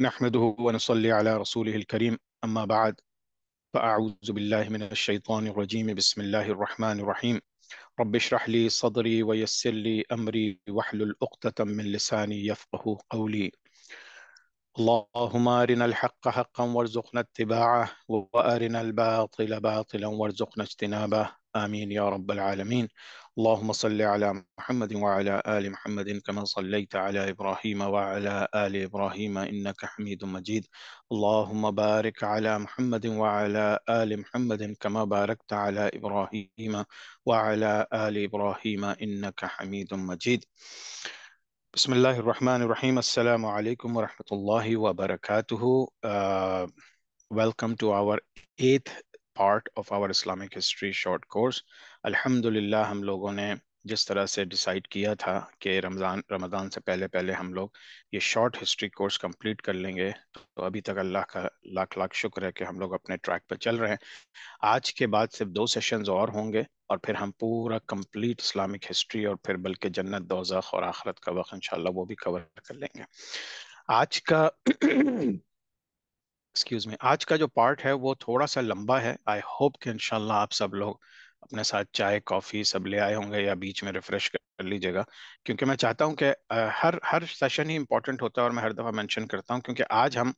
نحمده ونصلي على رسوله الكريم أما بعد فأعوذ بالله من الشيطان الرجيم بسم الله الرحمن الرحيم رب اشرح لي صدري ويسر لي أمري واحلل عقدة من لساني يفقه قولي اللهم أرنا الحق حقا وارزقنا اتباعه وأرنا الباطل باطلا وارزقنا اجتنابه آمين يا رب العالمين اللهم صل على محمد وعلى آل محمد كما صليت على إبراهيم وعلى آل إبراهيم إنك حميد مجيد اللهم بارك على محمد وعلى آل محمد كما باركت على إبراهيم وعلى آل إبراهيم إنك حميد مجيد بسم الله الرحمن الرحيم السلام عليكم ورحمة الله وبركاته uh, Welcome to our eighth part of our Islamic history short course अल्हम्दुलिल्लाह हम लोगों ने जिस तरह से डिसाइड किया था कि रमज़ान रमज़ान से पहले पहले हम लोग ये शॉर्ट हिस्ट्री कोर्स कंप्लीट कर लेंगे तो अभी तक अल्लाह का लाख लाख शुक्र है कि हम लोग अपने ट्रैक पर चल रहे हैं आज के बाद सिर्फ दो सेशंस और होंगे और फिर हम पूरा कंप्लीट इस्लामिक हिस्ट्री और फिर बल्कि जन्नत दोजख और आखरत का वक्त इंशाल्लाह वो भी कवर कर लेंगे आज का एक्सक्यूज में आज का जो पार्ट है वो थोड़ा सा लंबा है आई होप कि इंशाल्लाह आप सब लोग अपने साथ चाय कॉफ़ी सब ले आए होंगे या बीच में रिफ्रेश कर लीजिएगा क्योंकि मैं चाहता हूं कि हर हर सेशन ही इम्पोर्टेंट होता है और मैं हर दफ़ा मेंशन करता हूं क्योंकि आज हम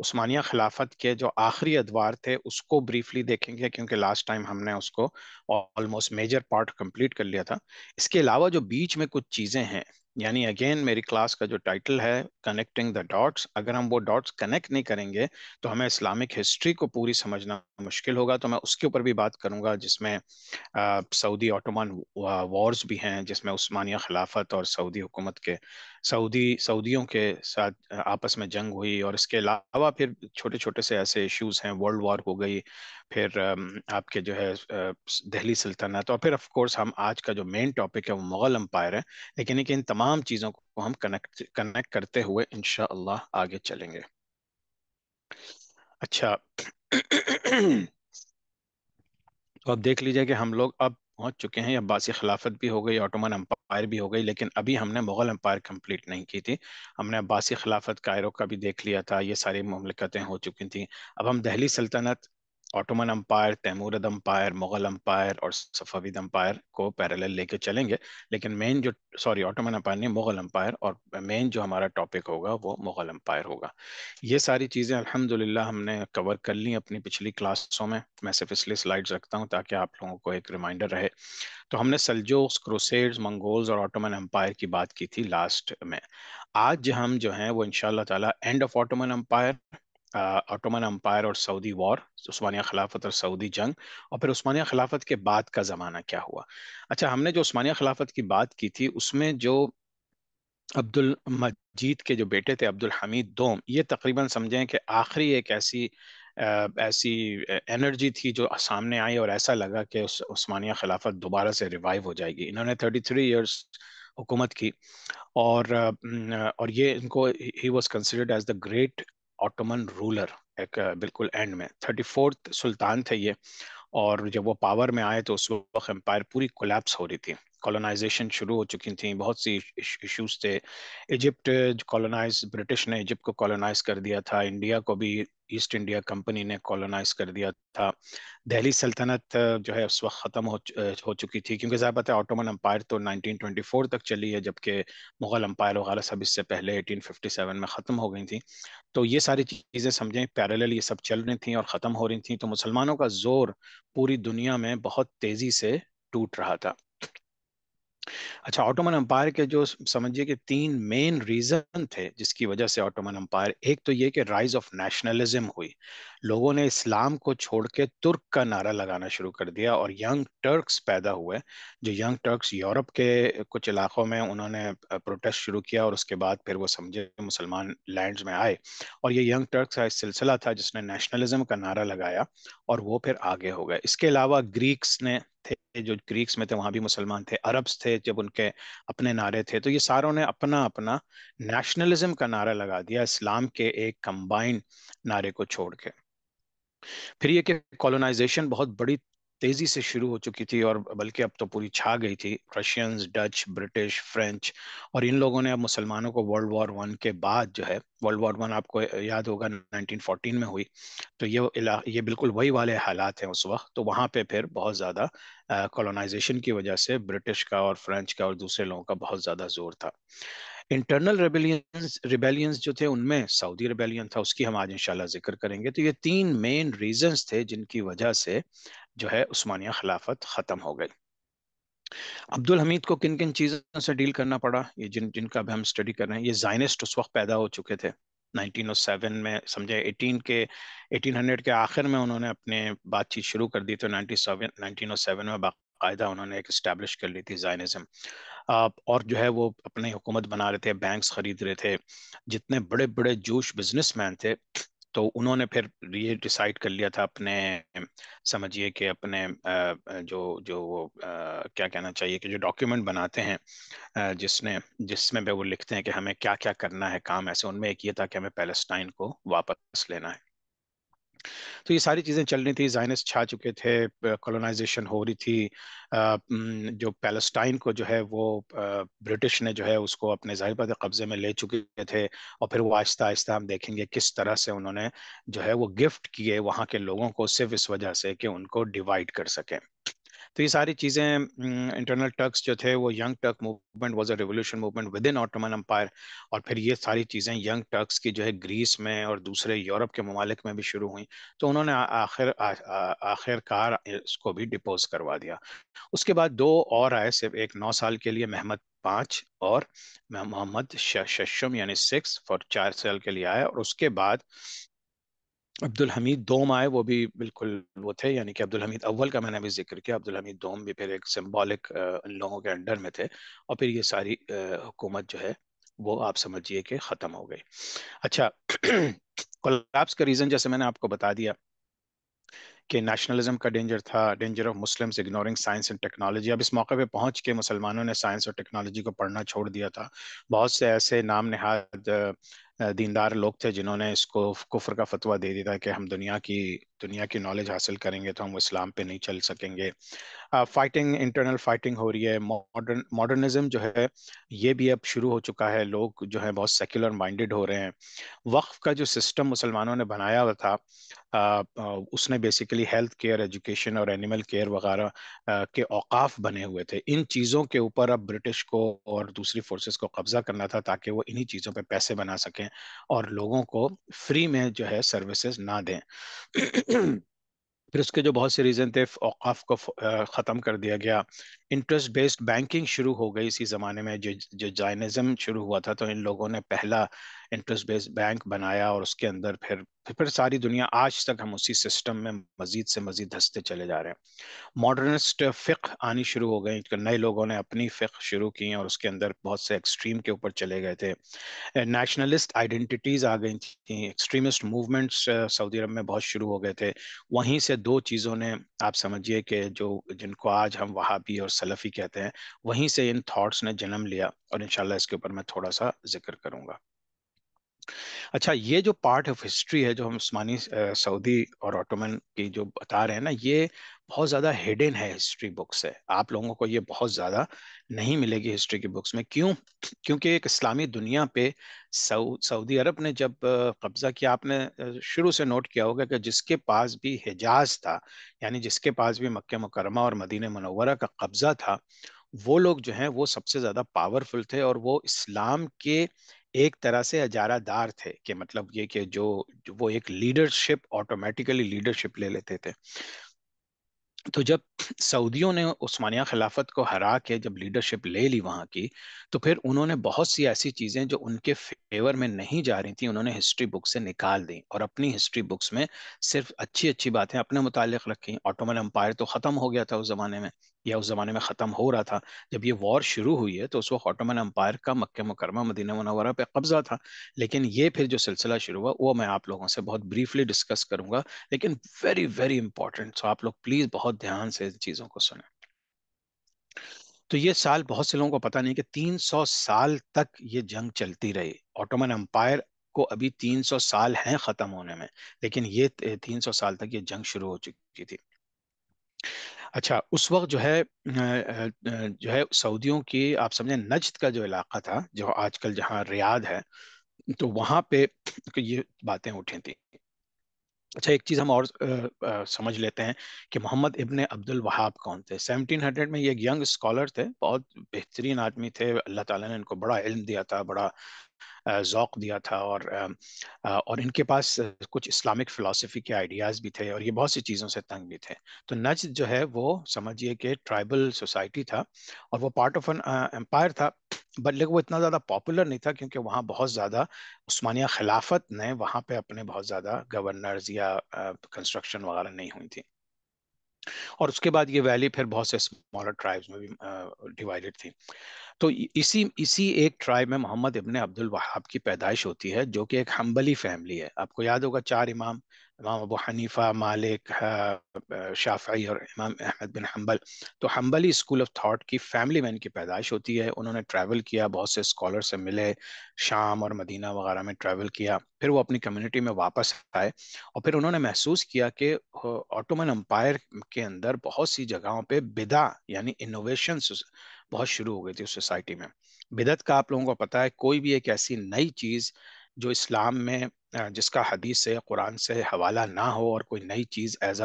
उस्मानिया खिलाफत के जो आखिरी अदवार थे उसको ब्रीफली देखेंगे क्योंकि लास्ट टाइम हमने उसको ऑलमोस्ट मेजर पार्ट कंप्लीट कर लिया था इसके अलावा जो बीच में कुछ चीज़ें हैं यानी अगेन मेरी क्लास का जो टाइटल है कनेक्टिंग द डॉट्स अगर हम वो डॉट्स कनेक्ट नहीं करेंगे तो हमें इस्लामिक हिस्ट्री को पूरी समझना मुश्किल होगा तो मैं उसके ऊपर भी बात करूंगा जिसमें सऊदी ऑटोमान वॉर्स भी हैं जिसमें उस्मानिया खिलाफत और सऊदी हुकूमत के सऊदी सऊदियों के साथ आपस में जंग हुई और इसके अलावा फिर छोटे छोटे से ऐसे इश्यूज हैं वर्ल्ड वॉर हो गई फिर आपके जो है दिल्ली सल्तनत और फिर ऑफ कोर्स हम आज का जो मेन टॉपिक है वो मुग़ल अम्पायर है लेकिन इन तमाम चीज़ों को हम कनेक्ट कनेक्ट करते हुए इन आगे चलेंगे अच्छा तो आप देख लीजिए कि हम लोग अब पहुंच चुके हैं अब्बासी खिलाफत भी हो गई ऑटोमन अम्पायर भी हो गई लेकिन अभी हमने मुग़ल अम्पायर कंप्लीट नहीं की थी हमने अब्बासी खिलाफत कायरों का भी देख लिया था ये सारी ममलिकतें हो चुकी थी अब हम दहली सल्तनत Ottoman empire Timurid empire Mughal empire और सफवीद अम्पायर को पैरेलल लेके चलेंगे लेकिन मेन जो सॉरी ऑटोमन अम्पायर नहीं मुगल अम्पायर और मेन जो हमारा टॉपिक होगा वो मुगल अम्पायर होगा ये सारी चीज़ें अल्हम्दुलिल्लाह हमने कवर कर ली अपनी पिछली क्लासों में मैं सिर्फ इसलिए स्लाइड्स रखता हूँ ताकि आप लोगों को एक रिमाइंडर रहे तो हमने सलजोस क्रोसेड्स मंगोल्स और ऑटोमन अम्पायर की बात की थी लास्ट में आज हम जो है वो इनशाला end of Ottoman empire Ottoman empire और सऊदी वॉर उस्मानिया खिलाफत और सऊदी जंग और फिर उस्मानिया खिलाफत के बाद का ज़माना क्या हुआ अच्छा हमने जो उस्मानिया खिलाफत की बात की थी उसमें जो अब्दुल मजीद के जो बेटे थे अब्दुल हमीद दोम ये तकरीबन समझें कि आखिरी एक ऐसी ऐसी एनर्जी थी जो सामने आई और ऐसा लगा कि उस उस्मानिया खिलाफत दोबारा से रिवाइव हो जाएगी इन्होंने थर्टी थ्री ईयर्स हुकूमत की और और ये इनको ही was considered as the great Ottoman ruler एक बिल्कुल एंड में थर्टी फोर्थ सुल्तान थे ये और जब वो पावर में आए तो उस वक्त एम्पायर पूरी कोलेप्स हो रही थी कॉलोनाइजेशन शुरू हो चुकी थी बहुत सी इश्यूज थे इजिप्ट कॉलोनाइज ब्रिटिश ने इजिप्ट को कॉलोनाइज कर दिया था इंडिया को भी ईस्ट इंडिया कंपनी ने कॉलोनाइज कर दिया था दिल्ली सल्तनत जो है उस वक्त ख़त्म हो हो चुकी थी क्योंकि ज़्यादा पता है ऑटोमन अम्पायर तो 1924 तक चली है जबकि मुग़ल अम्पायर वगैरह सब इससे पहले 1857 में ख़त्म हो गई थी तो ये सारी चीज़ें समझें पैरेलल ये सब चल रही थी और ख़त्म हो रही थी तो मुसलमानों का जोर पूरी दुनिया में बहुत तेज़ी से टूट रहा था अच्छा ऑटोमन अम्पायर के जो समझिए कि तीन मेन रीजन थे जिसकी वजह से ऑटोमन अम्पायर एक तो ये कि राइज ऑफ नेशनलिज्म हुई लोगों ने इस्लाम को छोड़ के तुर्क का नारा लगाना शुरू कर दिया और यंग टर्क्स पैदा हुए जो यंग टर्क्स यूरोप के कुछ इलाकों में उन्होंने प्रोटेस्ट शुरू किया और उसके बाद फिर वो समझे मुसलमान लैंड में आए और ये यंग टर्क्स का सिलसिला था जिसने नेशनलिज्म का नारा लगाया और वो फिर आगे हो गए इसके अलावा ग्रीक्स ने थे जो ग्रीक्स में थे वहां भी मुसलमान थे अरब्स थे जब उनके अपने नारे थे तो ये सारों ने अपना अपना नेशनलिज्म का नारा लगा दिया इस्लाम के एक कंबाइंड नारे को छोड़ के फिर ये कि कॉलोनाइजेशन बहुत बड़ी तेजी से शुरू हो चुकी थी और बल्कि अब तो पूरी छा गई थी रशियंस डच ब्रिटिश फ्रेंच और इन लोगों ने अब मुसलमानों को वर्ल्ड वॉर वन के बाद जो है वर्ल्ड वॉर वन आपको याद होगा 1914 में हुई तो ये ये बिल्कुल वही वाले हालात हैं उस वक्त तो वहाँ पे फिर बहुत ज़्यादा कॉलोनाइजेशन की वजह से ब्रिटिश का और फ्रेंच का और दूसरे लोगों का बहुत ज़्यादा जोर था इंटरनल रेबेलियंस रिबेलियंस जो थे उनमें सऊदी रिबेलियन था उसकी हम आज इंशाल्लाह जिक्र करेंगे तो ये तीन मेन रीजंस थे जिनकी वजह से जो है उस्मानिया खिलाफत ख़त्म हो गई अब्दुल हमीद को किन किन चीज़ों से डील करना पड़ा ये जिन जिनका भी हम स्टडी कर रहे हैं ये जाइनिस्ट उस वक्त पैदा हो चुके थे 1907 में समझे 18 के 1800 के आखिर में उन्होंने अपने बातचीत शुरू कर दी तो 97 1907 में बाकायदा उन्होंने एक इस्टेब्लिश कर ली थी जायनिज़म और जो है वो अपनी हुकूमत बना रहे थे बैंक्स खरीद रहे थे जितने बड़े बड़े जोश बिजनेसमैन थे तो उन्होंने फिर ये डिसाइड कर लिया था अपने समझिए कि अपने जो जो वो क्या कहना चाहिए कि जो डॉक्यूमेंट बनाते हैं जिसने जिसमें वो लिखते हैं कि हमें क्या क्या करना है काम ऐसे उनमें एक ये था कि हमें पैलेस्टाइन को वापस लेना है तो ये सारी चीज़ें चल रही थी जाइनस छा चुके थे कॉलोनाइजेशन हो रही थी जो पैलेस्टाइन को जो है वो ब्रिटिश ने जो है उसको अपने जाहिर पर कब्ज़े में ले चुके थे और फिर वो आहिस्ता आहिस्ता हम देखेंगे किस तरह से उन्होंने जो है वो गिफ्ट किए वहाँ के लोगों को सिर्फ इस वजह से कि उनको डिवाइड कर सकें तो ये सारी चीज़ें इंटरनल टर्क्स जो थे वो young Turk movement was a revolution movement within Ottoman empire और फिर ये सारी चीज़ें यंग टर्क्स की जो है ग्रीस में और दूसरे यूरोप के ममालिक में भी शुरू हुई तो उन्होंने आखिर आखिरकार इसको भी डिपोज करवा दिया उसके बाद दो और आए सिर्फ एक नौ साल के लिए मेहमद पांच और मोहम्मद शशम यानी सिक्स फॉर चार साल के लिए आया और उसके बाद अब्दुल हमीद दोम आए वो भी बिल्कुल वो थे यानी कि अब्दुल हमीद अव्वल का मैंने अभी जिक्र किया अब्दुल हमीद दोम भी फिर एक सिम्बॉलिक उन लोगों के अंडर में थे और फिर ये सारी हुकूमत जो है वो आप समझिए कि ख़त्म हो गई अच्छा कोलैप्स का रीज़न जैसे मैंने आपको बता दिया कि नेशनलिज्म का डेंजर था danger of Muslims ignoring science and technology अब इस मौके पे पहुंच के मुसलमानों ने साइंस और टेक्नोलॉजी को पढ़ना छोड़ दिया था बहुत से ऐसे नाम नहाद दीनदार लोग थे जिन्होंने इसको कुफर का फतवा दे दिया था कि हम दुनिया की दुनिया की नॉलेज हासिल करेंगे तो हम इस्लाम पे नहीं चल सकेंगे फाइटिंग इंटरनल फाइटिंग हो रही है मॉडर्न मॉडर्निज्म जो है ये भी अब शुरू हो चुका है लोग जो है बहुत सेक्युलर माइंडेड हो रहे हैं वक्फ का जो सिस्टम मुसलमानों ने बनाया हुआ था आ, आ, उसने बेसिकली हेल्थ केयर एजुकेशन और एनिमल केयर वगैरह के औकाफ बने हुए थे इन चीज़ों के ऊपर अब ब्रिटिश को और दूसरी फोर्सेस को कब्जा करना था ताकि वो इन्हीं चीज़ों पर पैसे बना सकें रखें और लोगों को फ्री में जो है सर्विसेज ना दें फिर उसके जो बहुत से रीज़न थे औकाफ को ख़त्म कर दिया गया इंटरेस्ट बेस्ड बैंकिंग शुरू हो गई इसी ज़माने में जो जो जाइनज़म शुरू हुआ था तो इन लोगों ने पहला इंटरेस्ट बेस्ड बैंक बनाया और उसके अंदर फिर फिर सारी दुनिया आज तक हम उसी सिस्टम में मजीद से मजीद धंसते चले जा रहे हैं मॉडर्निस्ट फ़िक आनी शुरू हो गई नए लोगों ने अपनी फ़िक शुरू की और उसके अंदर बहुत से एक्सट्रीम के ऊपर चले गए थे नेशनलिस्ट आइडेंटिटीज़ आ गई थी एक्सट्रीमिस्ट मूवमेंट्स सऊदी अरब में बहुत शुरू हो गए थे वहीं से दो चीज़ों ने आप समझिए कि जो जिनको आज हम वहाबी और सलफ़ी कहते हैं वहीं से इन थाट्स ने जन्म लिया और इन इसके ऊपर मैं थोड़ा सा जिक्र करूँगा अच्छा ये जो पार्ट ऑफ हिस्ट्री है जो हम उस्मानी सऊदी और ऑटोमन की जो बता रहे हैं ना ये बहुत ज़्यादा हिडन है हिस्ट्री बुक से आप लोगों को ये बहुत ज़्यादा नहीं मिलेगी हिस्ट्री की बुक्स में क्यों क्योंकि एक इस्लामी दुनिया पे सऊ सऊदी अरब ने जब कब्ज़ा किया आपने शुरू से नोट किया होगा कि जिसके पास भी हिजाज था यानी जिसके पास भी मक् मुकरमा और मदीन मनोवरा का कब्ज़ा था वो लोग जो हैं वो सबसे ज़्यादा पावरफुल थे और वो इस्लाम के एक तरह से अजारादार थे कि मतलब ये कि जो, जो वो एक लीडरशिप ऑटोमेटिकली लीडरशिप ले लेते थे तो जब सऊदियों ने उस्मानिया खिलाफत को हरा के जब लीडरशिप ले ली वहां की तो फिर उन्होंने बहुत सी ऐसी चीज़ें जो उनके फेवर में नहीं जा रही थी उन्होंने हिस्ट्री बुक से निकाल दी और अपनी हिस्ट्री बुक्स में सिर्फ अच्छी अच्छी बातें अपने मुतालिक रखी ऑटोमन एम्पायर तो ख़त्म हो गया था उस ज़माने में या उस ज़माने में ख़त्म हो रहा था जब ये वॉर शुरू हुई है तो उस वक्त ऑटोमन अम्पायर का मक् मुकरमा मदीना मनवरा पे कब्ज़ा था लेकिन ये फिर जो सिलसिला शुरू हुआ वो मैं आप लोगों से बहुत ब्रीफली डिस्कस करूंगा लेकिन वेरी वेरी इंपॉर्टेंट सो आप लोग प्लीज़ बहुत ध्यान से इन चीज़ों को सुने तो ये साल बहुत से लोगों को पता नहीं कि तीन साल तक ये जंग चलती रही ऑटोमन अम्पायर को अभी 300 साल हैं ख़त्म होने में लेकिन ये 300 साल तक ये जंग शुरू हो चुकी थी अच्छा उस वक्त जो है जो है सऊदियों की आप समझें नजद का जो इलाका था जो आजकल जहाँ रियाद है तो वहाँ पे ये बातें उठी थी अच्छा एक चीज़ हम और आ, आ, समझ लेते हैं कि मोहम्मद इबन अब्दुल वहाब कौन थे 1700 में ये एक यंग स्कॉलर थे बहुत बेहतरीन आदमी थे अल्लाह ताला ने इनको बड़ा इल्म दिया था बड़ा ज़ौक़ दिया था और और इनके पास कुछ इस्लामिक फ़िलासफ़ी के आइडियाज़ भी थे और ये बहुत सी चीज़ों से तंग भी थे तो नज जो है वो समझिए कि ट्राइबल सोसाइटी था और वो पार्ट ऑफ एन एम्पायर था बट लेकिन वो इतना ज़्यादा पॉपुलर नहीं था क्योंकि वहाँ बहुत ज़्यादा उस्मानिया खिलाफत ने वहाँ पे अपने बहुत ज़्यादा गवर्नर्स या कंस्ट्रक्शन uh, वगैरह नहीं हुई थी और उसके बाद ये वैली फिर बहुत से स्मॉलर ट्राइब्स में भी डिवाइडेड uh, थी तो इसी इसी एक ट्राइब में मोहम्मद इबन अब्दुल वहाब की पैदाइश होती है जो कि एक हम्बली फैमिली है आपको याद होगा चार इमाम इमाम अबू हनीफा मालिक शाफी और इमाम अहमद बिन हम्बल तो हम्बली स्कूल ऑफ थाट की फैमिली में इनकी पैदाइश होती है उन्होंने ट्रैवल किया बहुत से स्कॉलर से मिले शाम और मदीना वगैरह में ट्रैवल किया फिर वो अपनी कम्युनिटी में वापस आए और फिर उन्होंने महसूस किया कि ऑटोमन अम्पायर के अंदर बहुत सी जगहों पर बिदा यानी इनोवेशन बहुत शुरू हो गई थी उस सोसाइटी में बिदत का आप लोगों को पता है कोई भी एक ऐसी नई चीज़ जो इस्लाम में जिसका हदीस से कुरान से हवाला ना हो और कोई नई चीज़ एज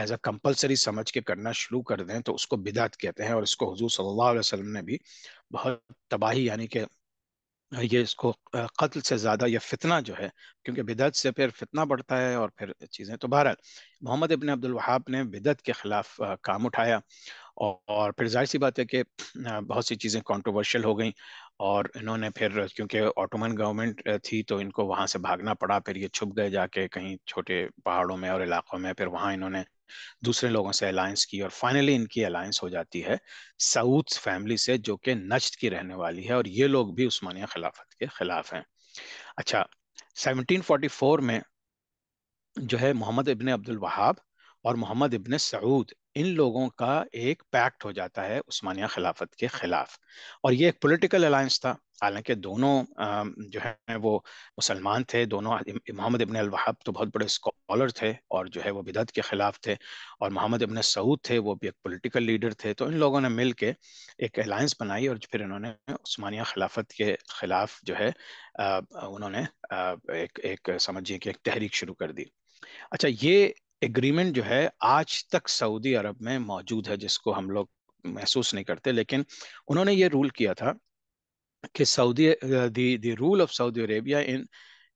एज अ कंपलसरी समझ के करना शुरू कर दें तो उसको बिदात कहते हैं और इसको हजूर सल्लल्लाहु अलैहि वसल्लम ने भी बहुत तबाही यानी कि ये इसको कत्ल से ज़्यादा या फितना जो है क्योंकि बिदत से फिर फितना बढ़ता है और फिर चीज़ें तो बहरहाल मोहम्मद इबन अब्दुल वहाब ने बिदत के ख़िलाफ़ काम उठाया और फिर जाहिर सी बात है कि बहुत सी चीज़ें कंट्रोवर्शियल हो गई और इन्होंने फिर क्योंकि ऑटोमन गवर्नमेंट थी तो इनको वहाँ से भागना पड़ा फिर ये छुप गए जाके कहीं छोटे पहाड़ों में और इलाकों में फिर वहाँ इन्होंने दूसरे लोगों से अलायंस की और फाइनली इनकी अलायंस हो जाती है सऊद फैमिली से जो कि नजद की रहने वाली है और ये लोग भी उस्मानिया खिलाफत के खिलाफ हैं अच्छा 1744 में जो है मोहम्मद इबन अब्दुल वहाब और मोहम्मद इबन सऊद इन लोगों का एक पैक्ट हो जाता है उस्मानिया खिलाफत के खिलाफ और ये एक पॉलिटिकल अलायंस था हालांकि दोनों जो है वो मुसलमान थे दोनों मोहम्मद इबन अलवाहब तो बहुत बड़े स्कॉलर थे और जो है वो बिदत के ख़िलाफ़ थे और मोहम्मद इबन सऊद थे वो भी एक पॉलिटिकल लीडर थे तो इन लोगों ने मिल के एक अलायंस बनाई और फिर इन्होंने उस्मानिया खिलाफत के ख़िलाफ़ जो है उन्होंने एक एक समझिए कि एक तहरीक शुरू कर दी अच्छा ये एग्रीमेंट जो है आज तक सऊदी अरब में मौजूद है जिसको हम लोग महसूस नहीं करते लेकिन उन्होंने ये रूल किया था कि Saudi the rule of Saudi Arabia in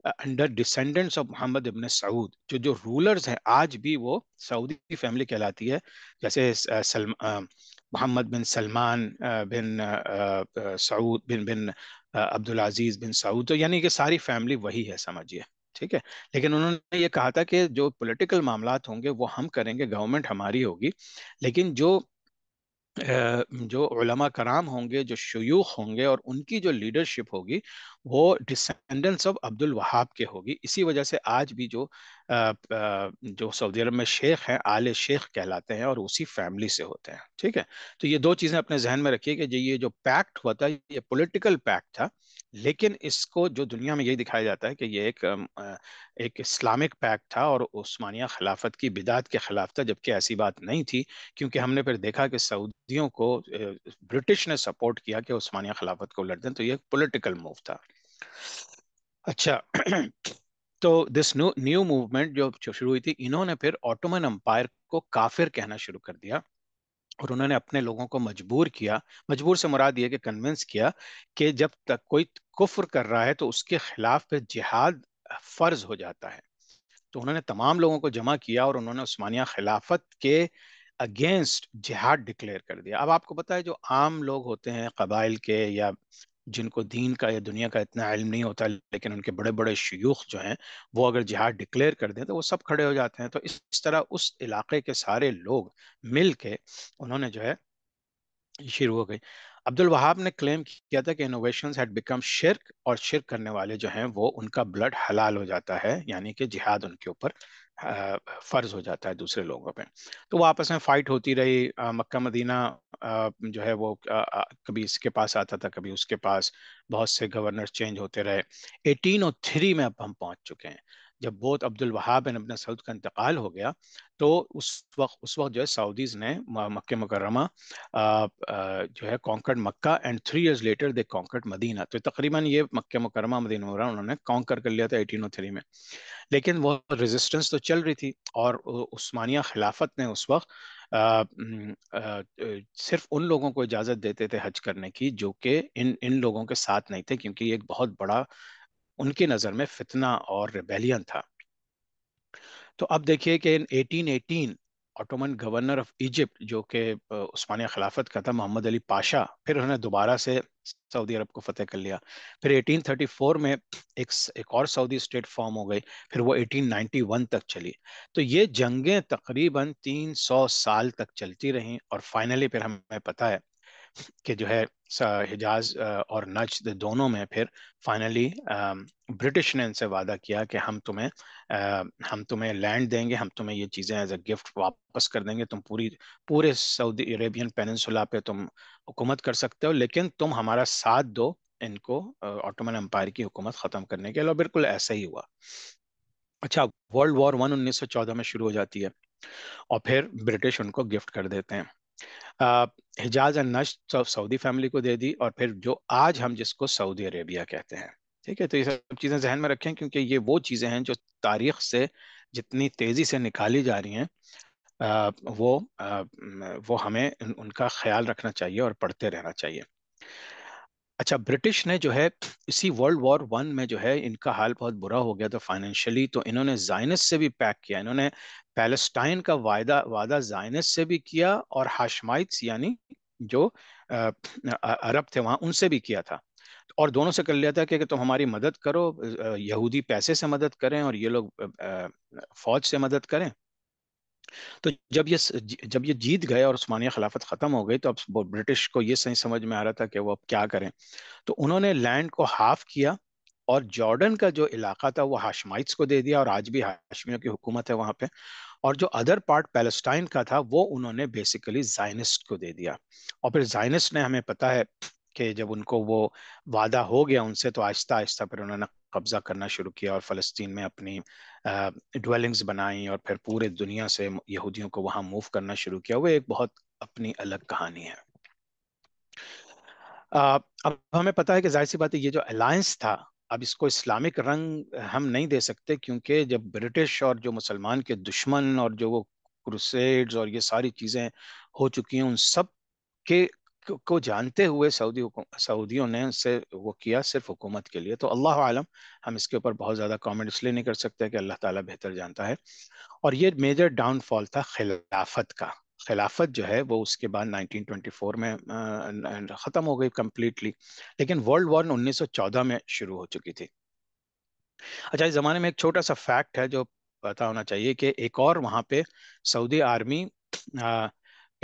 under descendants of Mohammed ibn Saud जो जो रूलर्स हैं आज भी वो सऊदी फैमिली कहलाती है जैसे मोहम्मद बिन सलमान बिन सऊद बिन बिन अब्दुल अजीज़ बिन सऊद तो यानी कि सारी फैमिली वही है समझिए ठीक है लेकिन उन्होंने ये कहा था कि जो पॉलिटिकल मामला होंगे वो हम करेंगे गवर्नमेंट हमारी होगी लेकिन जो जो उलमा कराम होंगे जो शयूख होंगे और उनकी जो लीडरशिप होगी वो डिसेंडेंट्स ऑफ अब्दुल वहाब के होगी इसी वजह से आज भी जो जो सऊदी अरब में शेख हैं आले शेख कहलाते हैं और उसी फैमिली से होते हैं ठीक है तो ये दो चीज़ें अपने जहन में रखिए कि ये जो पैक्ट हुआ था ये पॉलिटिकल पैक्ट था लेकिन इसको जो दुनिया में यही दिखाया जाता है कि ये एक एक इस्लामिक पैक्ट था और उस्मानिया खिलाफत की बिदात के ख़िलाफ़ था जबकि ऐसी बात नहीं थी क्योंकि हमने फिर देखा कि सऊदियों को ब्रिटिश ने सपोर्ट किया कि उस्मानिया खिलाफत को लड़ दें तो ये एक पोलिटिकल मूव था अच्छा तो दिस न्यू न्यू मूवमेंट जो शुरू हुई थी इन्होंने फिर ऑटोमन अंपायर को काफिर कहना शुरू कर दिया और उन्होंने अपने लोगों को मजबूर किया मजबूर से मुराद ये कि कन्विंस किया कि जब तक कोई कुफ्र कर रहा है तो उसके खिलाफ फिर जिहाद फर्ज हो जाता है तो उन्होंने तमाम लोगों को जमा किया और उन्होंने उस्मानिया खिलाफत के अगेंस्ट जिहाद डिक्लेयर कर दिया अब आपको पता है जो आम लोग होते हैं कबाइल के या जिनको दीन का या दुनिया का इतना इल्म नहीं होता लेकिन उनके बड़े बड़े शयूख जो हैं वो अगर जिहाद डिक्लेयर कर दें तो वो सब खड़े हो जाते हैं तो इस तरह उस इलाके के सारे लोग मिल के उन्होंने जो है शुरू हो गई अब्दुल वहाब ने क्लेम किया था कि इनोवेशन हैड बिकम शिरक और शिरक करने वाले जो हैं वो उनका ब्लड हलाल हो जाता है यानी कि जिहाद उनके ऊपर फ़र्ज़ हो जाता है दूसरे लोगों पे तो वो आपस में फ़ाइट होती रही मक्का मदीना जो है वो कभी इसके पास आता था कभी उसके पास बहुत से गवर्नर चेंज होते रहे एटीन और थ्री में अब हम पहुंच चुके हैं जब बहुत तो अब्दुल वहाब एन अबन सऊद का इंतकाल हो गया तो उस वक्त उस वक्त जो है सऊदीज़ ने मक् मकरमा जो है conquered Mecca and three years later they conquered Medina तो तकरीबन ये मक् मकरमा मदीन उन्होंने कॉन्कर कर लिया था एटीन थ्री में लेकिन वो रेजिस्टेंस तो चल रही थी और उस्मानिया खिलाफत ने उस वक्त आ, आ, सिर्फ उन लोगों को इजाज़त देते थे हज करने की जो कि इन इन लोगों के साथ नहीं थे क्योंकि एक बहुत बड़ा उनकी नज़र में फितना और रिबेलियन था तो अब देखिए कि in 1818 Ottoman governor of Egypt जो कि उस्मानिया खिलाफत का था मोहम्मद अली पाशा फिर उन्होंने दोबारा से सऊदी अरब को फतेह कर लिया फिर 1834 में एक एक और सऊदी स्टेट फॉर्म हो गई फिर वो 1891 तक चली तो ये जंगें तकरीबन 300 साल तक चलती रहीं और फाइनली फिर हमें पता है कि जो है हिजाज और नज दोनों में फिर फाइनली ब्रिटिश ने इनसे वादा किया कि हम तुम्हें हम तुम्हें लैंड देंगे हम तुम्हें ये चीज़ें एज अ गिफ्ट वापस कर देंगे तुम पूरी पूरे सऊदी अरेबियन पेनसुला पे तुम हुकूमत कर सकते हो लेकिन तुम हमारा साथ दो इनको ऑटोमन एम्पायर की हुकूमत ख़त्म करने के लिए बिल्कुल ऐसा ही हुआ अच्छा वर्ल्ड वॉर वन उन्नीस में शुरू हो जाती है और फिर ब्रिटिश उनको गिफ्ट कर देते हैं Hijaz and Najd Saudi family को दे दी और फिर जो आज हम जिसको सऊदी अरेबिया कहते हैं ठीक है तो ये सब चीज़ें जहन में रखें क्योंकि ये वो चीज़ें हैं जो तारीख से जितनी तेज़ी से निकाली जा रही हैं वो आ, वो हमें उनका ख्याल रखना चाहिए और पढ़ते रहना चाहिए अच्छा ब्रिटिश ने जो है इसी वर्ल्ड वॉर वन में जो है इनका हाल बहुत बुरा हो गया था फाइनेंशियली तो इन्होंने जाइनस से भी पैक किया इन्होंने पैलेस्टाइन का वायदा वादा जाइनस से भी किया और हाशमाइट्स यानी जो अरब थे वहाँ उनसे भी किया था और दोनों से कर लिया था कि, कि तुम हमारी मदद करो यहूदी पैसे से मदद करें और ये लोग फौज से मदद करें तो जब ये जब ये जीत गए और उस्मानिया खिलाफत ख़त्म हो गई तो अब ब्रिटिश को ये सही समझ में आ रहा था कि वो अब क्या करें तो उन्होंने लैंड को हाफ किया और जॉर्डन का जो इलाका था वो हाशमाइट्स को दे दिया और आज भी हाशमियों की हुकूमत है वहां पे और जो अदर पार्ट पैलेस्टाइन का था वो उन्होंने बेसिकली जाइनिस्ट को दे दिया और फिर जाइनिस्ट ने हमें पता है कि जब उनको वो वादा हो गया उनसे तो आहिस्ता आहिस्ता फिर उन्होंने कब्जा करना शुरू किया और फ़लस्तीन में अपनी डवेलिंग्स बनाई और फिर पूरे दुनिया से यहूदियों को वहाँ मूव करना शुरू किया वो एक बहुत अपनी अलग कहानी है अब हमें पता है कि जाहिर सी बात है ये जो अलायंस था अब इसको इस्लामिक रंग हम नहीं दे सकते क्योंकि जब ब्रिटिश और जो मुसलमान के दुश्मन और जो वो क्रुसेड्स और ये सारी चीज़ें हो चुकी हैं उन सब के को जानते हुए सऊदी सऊदियों ने उनसे वो किया सिर्फ हुकूमत के लिए तो अल्लाह आलम हम इसके ऊपर बहुत ज़्यादा कमेंट इसलिए नहीं कर सकते कि अल्लाह ताला बेहतर जानता है और ये मेजर डाउनफॉल था खिलाफत का खिलाफत जो है वो उसके बाद 1924 में ख़त्म हो गई कम्प्लीटली लेकिन वर्ल्ड वॉर उन्नीस में शुरू हो चुकी थी अच्छा इस ज़माने में एक छोटा सा फैक्ट है जो पता होना चाहिए कि एक और वहाँ पे सऊदी आर्मी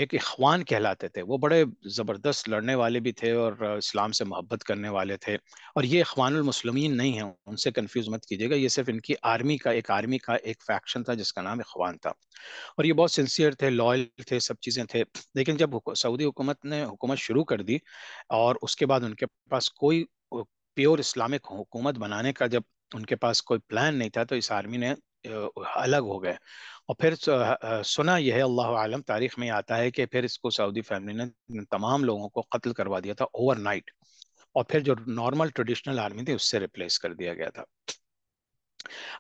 एक इखवान कहलाते थे वो बड़े ज़बरदस्त लड़ने वाले भी थे और इस्लाम से मोहब्बत करने वाले थे और ये इखवानमसलमिन नहीं है उनसे कन्फ्यूज़ मत कीजिएगा ये सिर्फ इनकी आर्मी का एक आर्मी का एक फैक्शन था जिसका नाम अखवान था और ये बहुत सिंसियर थे लॉयल थे सब चीज़ें थे लेकिन जब सऊदी हुकूमत ने हुकूमत शुरू कर दी और उसके बाद उनके पास कोई प्योर इस्लामिक हुकूमत बनाने का जब उनके पास कोई प्लान नहीं था तो इस आर्मी ने अलग हो गए और फिर सुना यह अल्लाह आलम तारीख में आता है कि फिर इसको सऊदी फैमिली ने तमाम लोगों को कत्ल करवा दिया था ओवरनाइट और फिर जो नॉर्मल ट्रेडिशनल आर्मी थी उससे रिप्लेस कर दिया गया था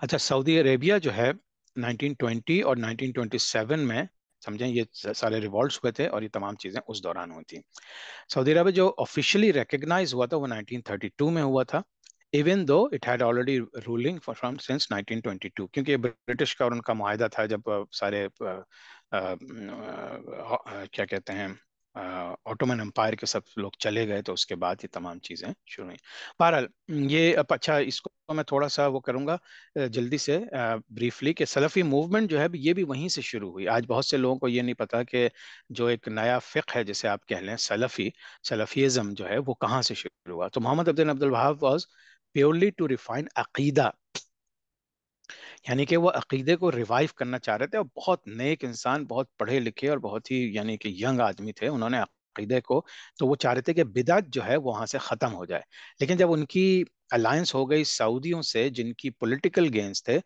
अच्छा सऊदी अरेबिया जो है 1920 और 1927 में समझें ये सारे रिवॉल्ट हुए थे और ये तमाम चीज़ें उस दौरान हुई थी सऊदी अरब जो ऑफिशियली रिकग्नाइज हुआ था वो 1932 में हुआ था even though it had already ruling from since 1922 क्योंकि ब्रिटिश का और उनका माहिदा था जब सारे आ, आ, आ, क्या कहते हैं ऑटोमन एम्पायर के सब लोग चले गए तो उसके बाद ये तमाम चीज़ें शुरू हुई बहरहाल ये अब अच्छा इसको तो मैं थोड़ा सा वो करूँगा जल्दी से ब्रीफली कि सलफ़ी मूवमेंट जो है ये भी वहीं से शुरू हुई आज बहुत से लोगों को ये नहीं पता कि जो एक नया फ़िक है जैसे आप कह लें सलफ़ी सलफ़ीज़म जो है वो कहाँ से शुरू हुआ तो Mohammed Abdul Abdul Wahab was purely to refine अकीदा यानी कि वो अकीदे को रिवाइव करना चाह रहे थे और बहुत नेक इंसान बहुत पढ़े लिखे और बहुत ही यानी कि यंग आदमी थे उन्होंने अकीदे को तो वो चाह रहे थे कि बिदात जो है वहाँ से ख़त्म हो जाए लेकिन जब उनकी अलायंस हो गई सऊदियों से जिनकी पॉलिटिकल गेंस थे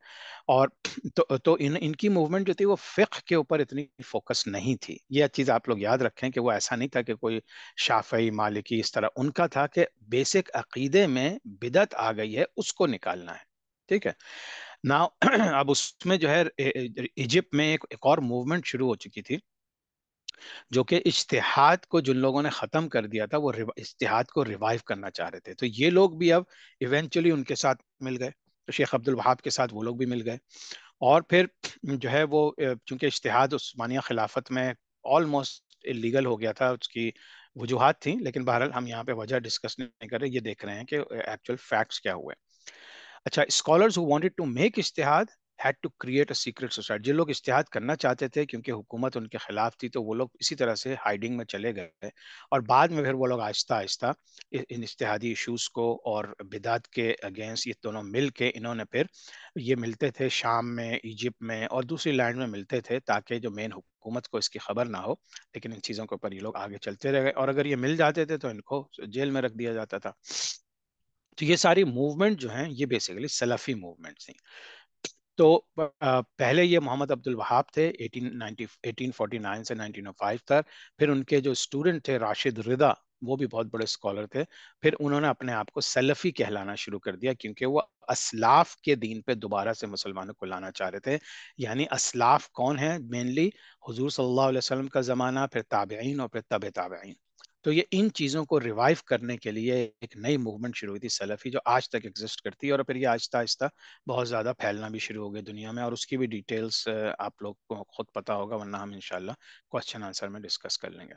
और तो, तो इन इनकी मूवमेंट जो थी वो फ़िक के ऊपर इतनी फोकस नहीं थी यह चीज़ आप लोग याद रखें कि वो ऐसा नहीं था कि कोई शाफई मालिकी इस तरह उनका था कि बेसिक अकीदे में बिदत आ गई है उसको निकालना है ठीक है ना अब उसमें जो है इजिप्ट में एक, एक और मूवमेंट शुरू हो चुकी थी जो कि इश्तहाद को जिन लोगों ने ख़त्म कर दिया था वो इश्तहाद को रिवाइव करना चाह रहे थे तो ये लोग भी अब इवेंचुअली उनके साथ मिल गए तो शेख अब्दुल वहाब के साथ वो लोग भी मिल गए और फिर जो है वो चूँकि इश्तहाद उस्मानिया खिलाफत में ऑलमोस्ट इलीगल हो गया था उसकी वजूहत थी लेकिन बहरहाल हम यहाँ पे वजह डिस्कस नहीं कर रहे ये देख रहे हैं कि एक्चुअल फैक्ट्स क्या हुए अच्छा scholars who wanted to make इश्तिहाद had to create a secret society जो लोग इश्तिहाद करना चाहते थे क्योंकि हुकूमत उनके खिलाफ थी तो वो लोग इसी तरह से हाइडिंग में चले गए और बाद में फिर वो लोग आहिस्ता आहिस्ता इन इश्तिहादी इशूज़ को और बिदात के अगेंस्ट ये दोनों मिल के इन्होंने फिर ये मिलते थे शाम में इजिप्ट में और दूसरी लैंड में मिलते थे ताकि जो मेन हुकूमत को इसकी खबर ना हो लेकिन इन चीज़ों के ऊपर ये लोग आगे चलते रह गए और अगर ये मिल जाते थे तो इनको जेल में रख दिया जाता था तो ये सारी मूवमेंट जो हैं ये बेसिकली सलफ़ी मूवमेंट थी तो पहले ये मोहम्मद अब्दुल वहाब थे 1890 1849 से 1905 तक फिर उनके जो स्टूडेंट थे राशिद रिदा वो भी बहुत बड़े स्कॉलर थे फिर उन्होंने अपने आप को सेल्फी कहलाना शुरू कर दिया क्योंकि वो असलाफ के दीन पे दोबारा से मुसलमानों को लाना चाह रहे थे यानी असलाफ कौन है मेनली हजूर सल्लाम का ज़माना फिर ताबेन और फिर तब ताबेन तो ये इन चीज़ों को रिवाइव करने के लिए एक नई मूवमेंट शुरू हुई थी सलफ़ी जो आज तक एग्जिस्ट करती है और फिर ये आहिस्ता आहिस्ता बहुत ज़्यादा फैलना भी शुरू हो गया दुनिया में और उसकी भी डिटेल्स आप लोग को खुद पता होगा वरना हम इनशाला क्वेश्चन आंसर में डिस्कस कर लेंगे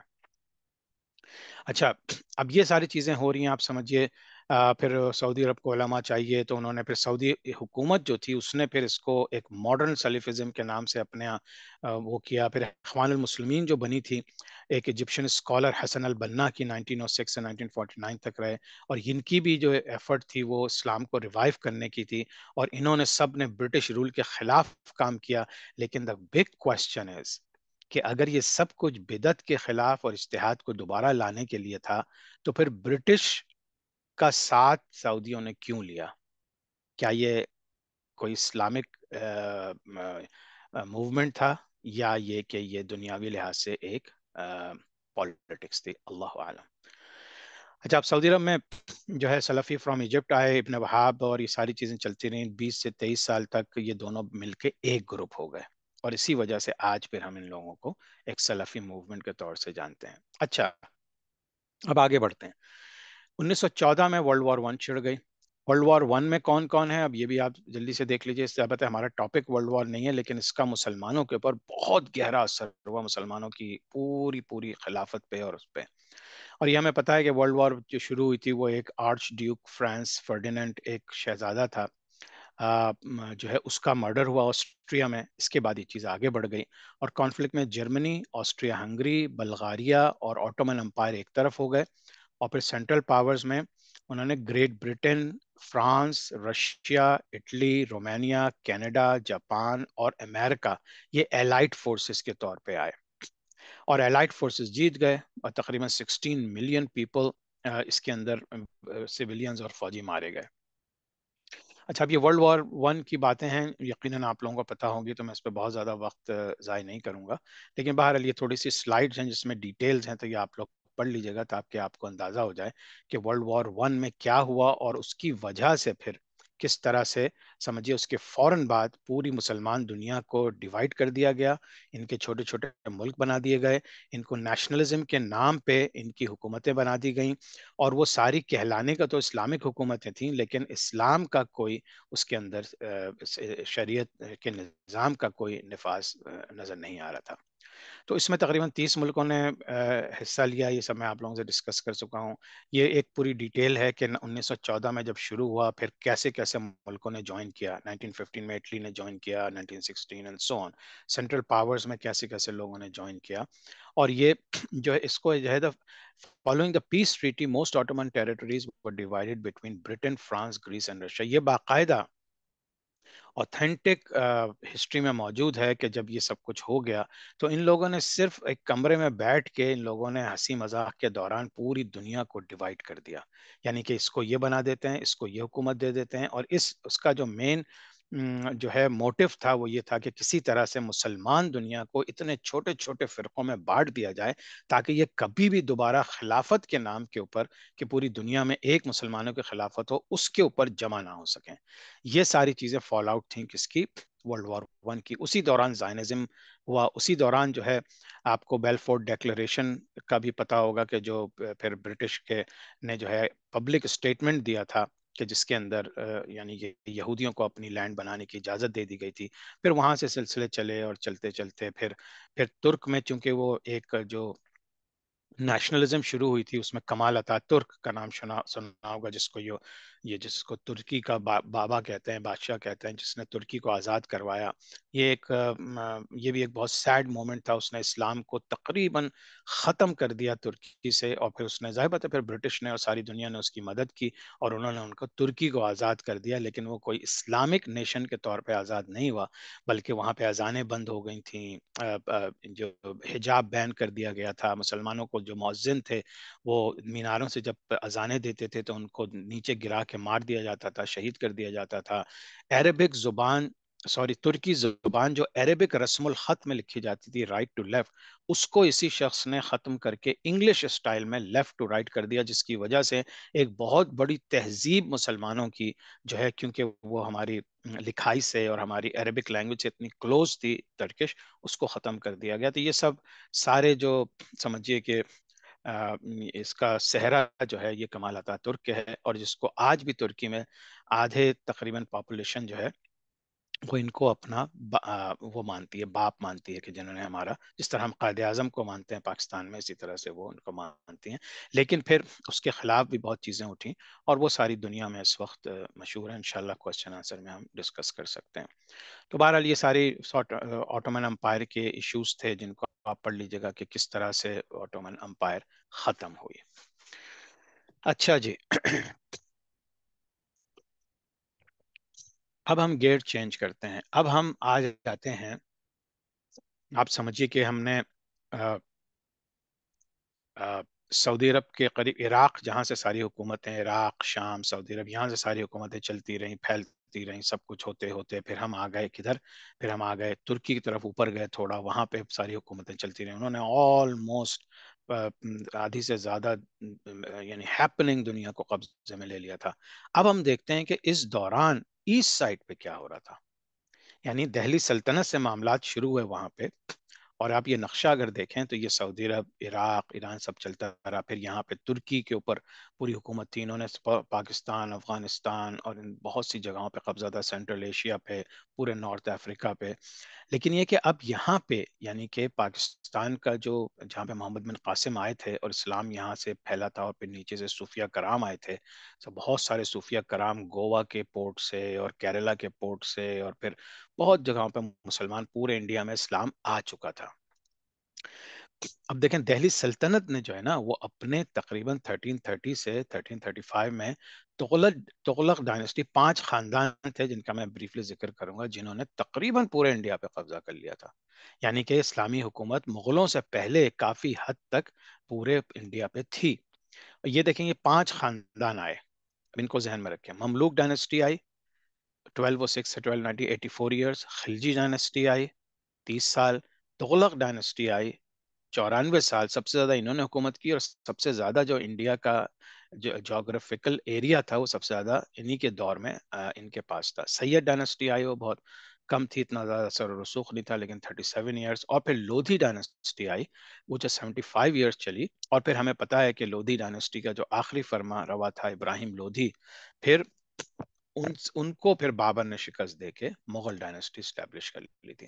अच्छा अब ये सारी चीज़ें हो रही हैं आप समझिए फिर सऊदी अरब को ओलमा चाहिए तो उन्होंने फिर सऊदी हुकूमत जो थी उसने फिर इसको एक मॉडर्न सलीफिज़म के नाम से अपने वो किया फिर अखवानमसलमिन जो बनी थी एक Egyptian scholar Hassan al Banna की 1906 से 1949 तक रहे और इनकी भी जो एफर्ट थी वो इस्लाम को रिवाइव करने की थी और इन्होंने सब ने ब्रिटिश रूल के खिलाफ काम किया लेकिन द बिग क्वेश्चन इज़ कि अगर ये सब कुछ बिदत के खिलाफ और इश्तहाद को दोबारा लाने के लिए था तो फिर ब्रिटिश का साथ सऊदियों ने क्यों लिया क्या ये कोई इस्लामिक मूवमेंट था या ये कि ये दुनियावी लिहाज से एक पॉलिटिक्स थी अल्लाह आलम अच्छा आप सऊदी अरब में जो है सलफ़ी फ्रॉम इजिप्ट आए इबन वहाब और ये सारी चीज़ें चलती रहीं बीस से तेईस साल तक ये दोनों मिलके एक ग्रुप हो गए और इसी वजह से आज फिर हम इन लोगों को एक सलफ़ी मूवमेंट के तौर से जानते हैं अच्छा अब आगे बढ़ते हैं 1914 में वर्ल्ड वॉर वन छिड़ गई वर्ल्ड वॉर वन में कौन कौन है अब ये भी आप जल्दी से देख लीजिए इससे पता है तो हमारा टॉपिक वर्ल्ड वॉर नहीं है लेकिन इसका मुसलमानों के ऊपर बहुत गहरा असर हुआ मुसलमानों की पूरी पूरी खिलाफत पे और उस पर और यह हमें पता है कि वर्ल्ड वॉर जो शुरू हुई थी वो एक आर्च ड्यूक फ्रांस फर्डिनेंट एक शहजादा था जो है उसका मर्डर हुआ ऑस्ट्रिया में इसके बाद ये चीज़ आगे बढ़ गई और कॉन्फ्लिक्ट में जर्मनी ऑस्ट्रिया हंगरी बल्गारिया और ऑटोमन अम्पायर एक तरफ हो गए और फिर सेंट्रल पावर्स में उन्होंने Great Britain France Russia Italy Romania Canada Japan और अमेरिका ये एलाइट फोर्सेस के तौर पे आए और एलाइट फोर्सेस जीत गए और तकरीबन 16 मिलियन पीपल इसके अंदर सिविलियंस और फौजी मारे गए अच्छा अब ये वर्ल्ड वॉर वन की बातें हैं यकीनन आप लोगों को पता होगी तो मैं इस पर बहुत ज़्यादा वक्त ज़ाय नहीं करूँगा लेकिन बहरहाल ये थोड़ी सी स्लाइड्स हैं जिसमें डिटेल्स हैं तो ये आप लोग पढ़ लीजिएगा ताकि तो आपको अंदाजा हो जाए कि वर्ल्ड वॉर वन में क्या हुआ और उसकी वजह से फिर किस तरह से समझिए उसके फौरन बाद पूरी मुसलमान दुनिया को डिवाइड कर दिया गया इनके छोटे छोटे मुल्क बना दिए गए इनको नेशनलिज्म के नाम पे इनकी हुकूमतें बना दी गई और वो सारी कहलाने का तो इस्लामिक हुकूमतें थीं लेकिन इस्लाम का कोई उसके अंदर शरीयत के निज़ाम का कोई नफाज नज़र नहीं आ रहा था तो इसमें तकरीबन तीस मुल्कों ने हिस्सा लिया ये सब मैं आप लोगों से डिस्कस कर चुका हूँ ये एक पूरी डिटेल है कि 1914 में जब शुरू हुआ फिर कैसे कैसे मुल्कों ने ज्वाइन किया 1915 में इटली ने ज्वाइन किया 1916 and so on central powers में कैसे कैसे लोगों ने ज्वाइन किया और ये जो है इसको जो है the peace treaty most Ottoman most divided between Britain France Greece and Russia ये बाकायदा ऑथेंटिक हिस्ट्री uh, में मौजूद है कि जब ये सब कुछ हो गया तो इन लोगों ने सिर्फ एक कमरे में बैठ के इन लोगों ने हंसी मजाक के दौरान पूरी दुनिया को डिवाइड कर दिया यानी कि इसको ये बना देते हैं इसको ये हुकूमत दे देते हैं और इस उसका जो मेन जो है मोटिव था वो ये था कि किसी तरह से मुसलमान दुनिया को इतने छोटे छोटे फ़िरक़ों में बांट दिया जाए ताकि ये कभी भी दोबारा खिलाफत के नाम के ऊपर कि पूरी दुनिया में एक मुसलमानों की खिलाफत हो उसके ऊपर जमा ना हो सकें ये सारी चीज़ें फॉल आउट थी किसकी वर्ल्ड वॉर वन की उसी दौरान जायनिज़म हुआ उसी दौरान जो है आपको बेलफोर्ड डेक्लेशन का भी पता होगा कि जो फिर ब्रिटिश के ने जो है पब्लिक स्टेटमेंट दिया था कि जिसके अंदर यानी ये यहूदियों को अपनी लैंड बनाने की इजाज़त दे दी गई थी फिर वहाँ से सिलसिले चले और चलते चलते फिर फिर तुर्क में चूंकि वो एक जो नेशनलिज्म शुरू हुई थी उसमें कमाल अता तुर्क का नाम सुना सुना होगा जिसको यो ये जिसको तुर्की का बा, बाबा कहते हैं बादशाह कहते हैं जिसने तुर्की को आज़ाद करवाया ये एक ये भी एक बहुत सैड मोमेंट था उसने इस्लाम को तकरीबन ख़त्म कर दिया तुर्की से और फिर उसने ज़ाहिर है फिर ब्रिटिश ने और सारी दुनिया ने उसकी मदद की और उन्होंने उनको तुर्की को आज़ाद कर दिया लेकिन वो कोई इस्लामिक नेशन के तौर पर आज़ाद नहीं हुआ बल्कि वहाँ पर अजानें बंद हो गई थी जो हिजाब बैन कर दिया गया था मुसलमानों को जो मौजिन थे वो मीनारों से जब अजानें देते थे तो उनको नीचे गिरा के के मार दिया जाता था शहीद कर दिया जाता था अरेबिक जुबान सॉरी तुर्की जुबान जो अरेबिक रस्मुल ख़त में लिखी जाती थी राइट टू लेफ़्ट उसको इसी शख्स ने ख़त्म करके इंग्लिश स्टाइल में लेफ़्ट टू राइट कर दिया जिसकी वजह से एक बहुत बड़ी तहजीब मुसलमानों की जो है क्योंकि वो हमारी लिखाई से और हमारी अरेबिक लैंग्वेज से इतनी क्लोज थी टर्किश उसको ख़त्म कर दिया गया तो ये सब सारे जो समझिए कि इसका सहरा जो है ये कमाल अता तुर्क है और जिसको आज भी तुर्की में आधे तकरीबन पॉपुलेशन जो है वो इनको अपना वो मानती है बाप मानती है कि जिन्होंने हमारा जिस तरह हम कायद अजम को मानते हैं पाकिस्तान में इसी तरह से वो उनको मानती हैं लेकिन फिर उसके ख़िलाफ़ भी बहुत चीज़ें उठी और वो सारी दुनिया में इस वक्त मशहूर है इन क्वेश्चन आंसर में हम डिस्कस कर सकते हैं तो बहरहाल ये सारी ऑटोमन अम्पायर के इशूज़ थे जिनको आप पढ़ लीजिएगा कि किस तरह से ऑटोमन अम्पायर ख़त्म हुई अच्छा जी अब हम गेट चेंज करते हैं अब हम आ जाते हैं आप समझिए कि हमने सऊदी अरब के करीब इराक जहाँ से सारी हुकूमतें इराक शाम सऊदी अरब यहाँ से सारी हुकूमतें चलती रहीं फैलती रहीं सब कुछ होते होते फिर हम आ गए किधर फिर हम आ गए तुर्की की तरफ ऊपर गए थोड़ा वहाँ पे सारी हुकूमतें चलती रहीं उन्होंने ऑलमोस्ट आधी से ज़्यादा यानी हैपनिंग दुनिया को कब्जे में ले लिया था अब हम देखते हैं कि इस दौरान ईस्ट साइड पे क्या हो रहा था यानी दहली सल्तनत से मामला शुरू हुए वहां पे और आप ये नक्शा अगर देखें तो ये सऊदी अरब इराक ईरान सब चलता रहा फिर यहाँ पे तुर्की के ऊपर पूरी हुकूमत थी इन्होंने पाकिस्तान अफगानिस्तान और इन बहुत सी जगहों पे कब्जा था सेंट्रल एशिया पे पूरे नॉर्थ अफ्रीका पे लेकिन ये कि अब यहाँ पे यानी कि पाकिस्तान का जो जहाँ पे मोहम्मद बिन कासिम आए थे और इस्लाम यहाँ से फैला था और फिर नीचे से सूफिया कराम आए थे तो बहुत सारे सूफिया कराम गोवा के पोर्ट से और केरला के पोर्ट से और फिर बहुत जगहों पर मुसलमान पूरे इंडिया में इस्लाम आ चुका था अब देखें दिल्ली सल्तनत ने जो है ना वो अपने तकरीबन 1330 से 1335 में तुगलक तोलक डायनेस्टी पांच खानदान थे जिनका मैं ब्रीफली जिक्र करूंगा जिन्होंने तकरीबन पूरे इंडिया पे कब्जा कर लिया था यानी कि इस्लामी हुकूमत मुगलों से पहले काफी हद तक पूरे इंडिया पे थी ये देखेंगे पांच खानदान आए इनको जहन में रखें ममलूक डायनेस्टी आई 1206 से 1290 84 ईयर्स खिलजी डायनेस्टी आई 30 साल तुगलक डायनेस्टी आई चौरानवे साल सबसे ज़्यादा इन्होंने हुकूमत की और सबसे ज़्यादा जो इंडिया का जो जोग्राफिकल एरिया था वो सबसे ज़्यादा इन्हीं के दौर में आ, इनके पास था सैयद डायनेस्टी आई वो बहुत कम थी इतना ज़्यादा असर रसूख नहीं था लेकिन 37 ईयर्स और फिर लोधी डायनेस्टी आई वो जो 75 ईयर्स चली और फिर हमें पता है कि लोधी डायनेस्टी का जो आखिरी फरमा रवा था इब्राहिम लोधी फिर उन उनको फिर बाबर ने शिकस्त दे के मुगल डायनेस्टी स्टैब्लिश कर ली थी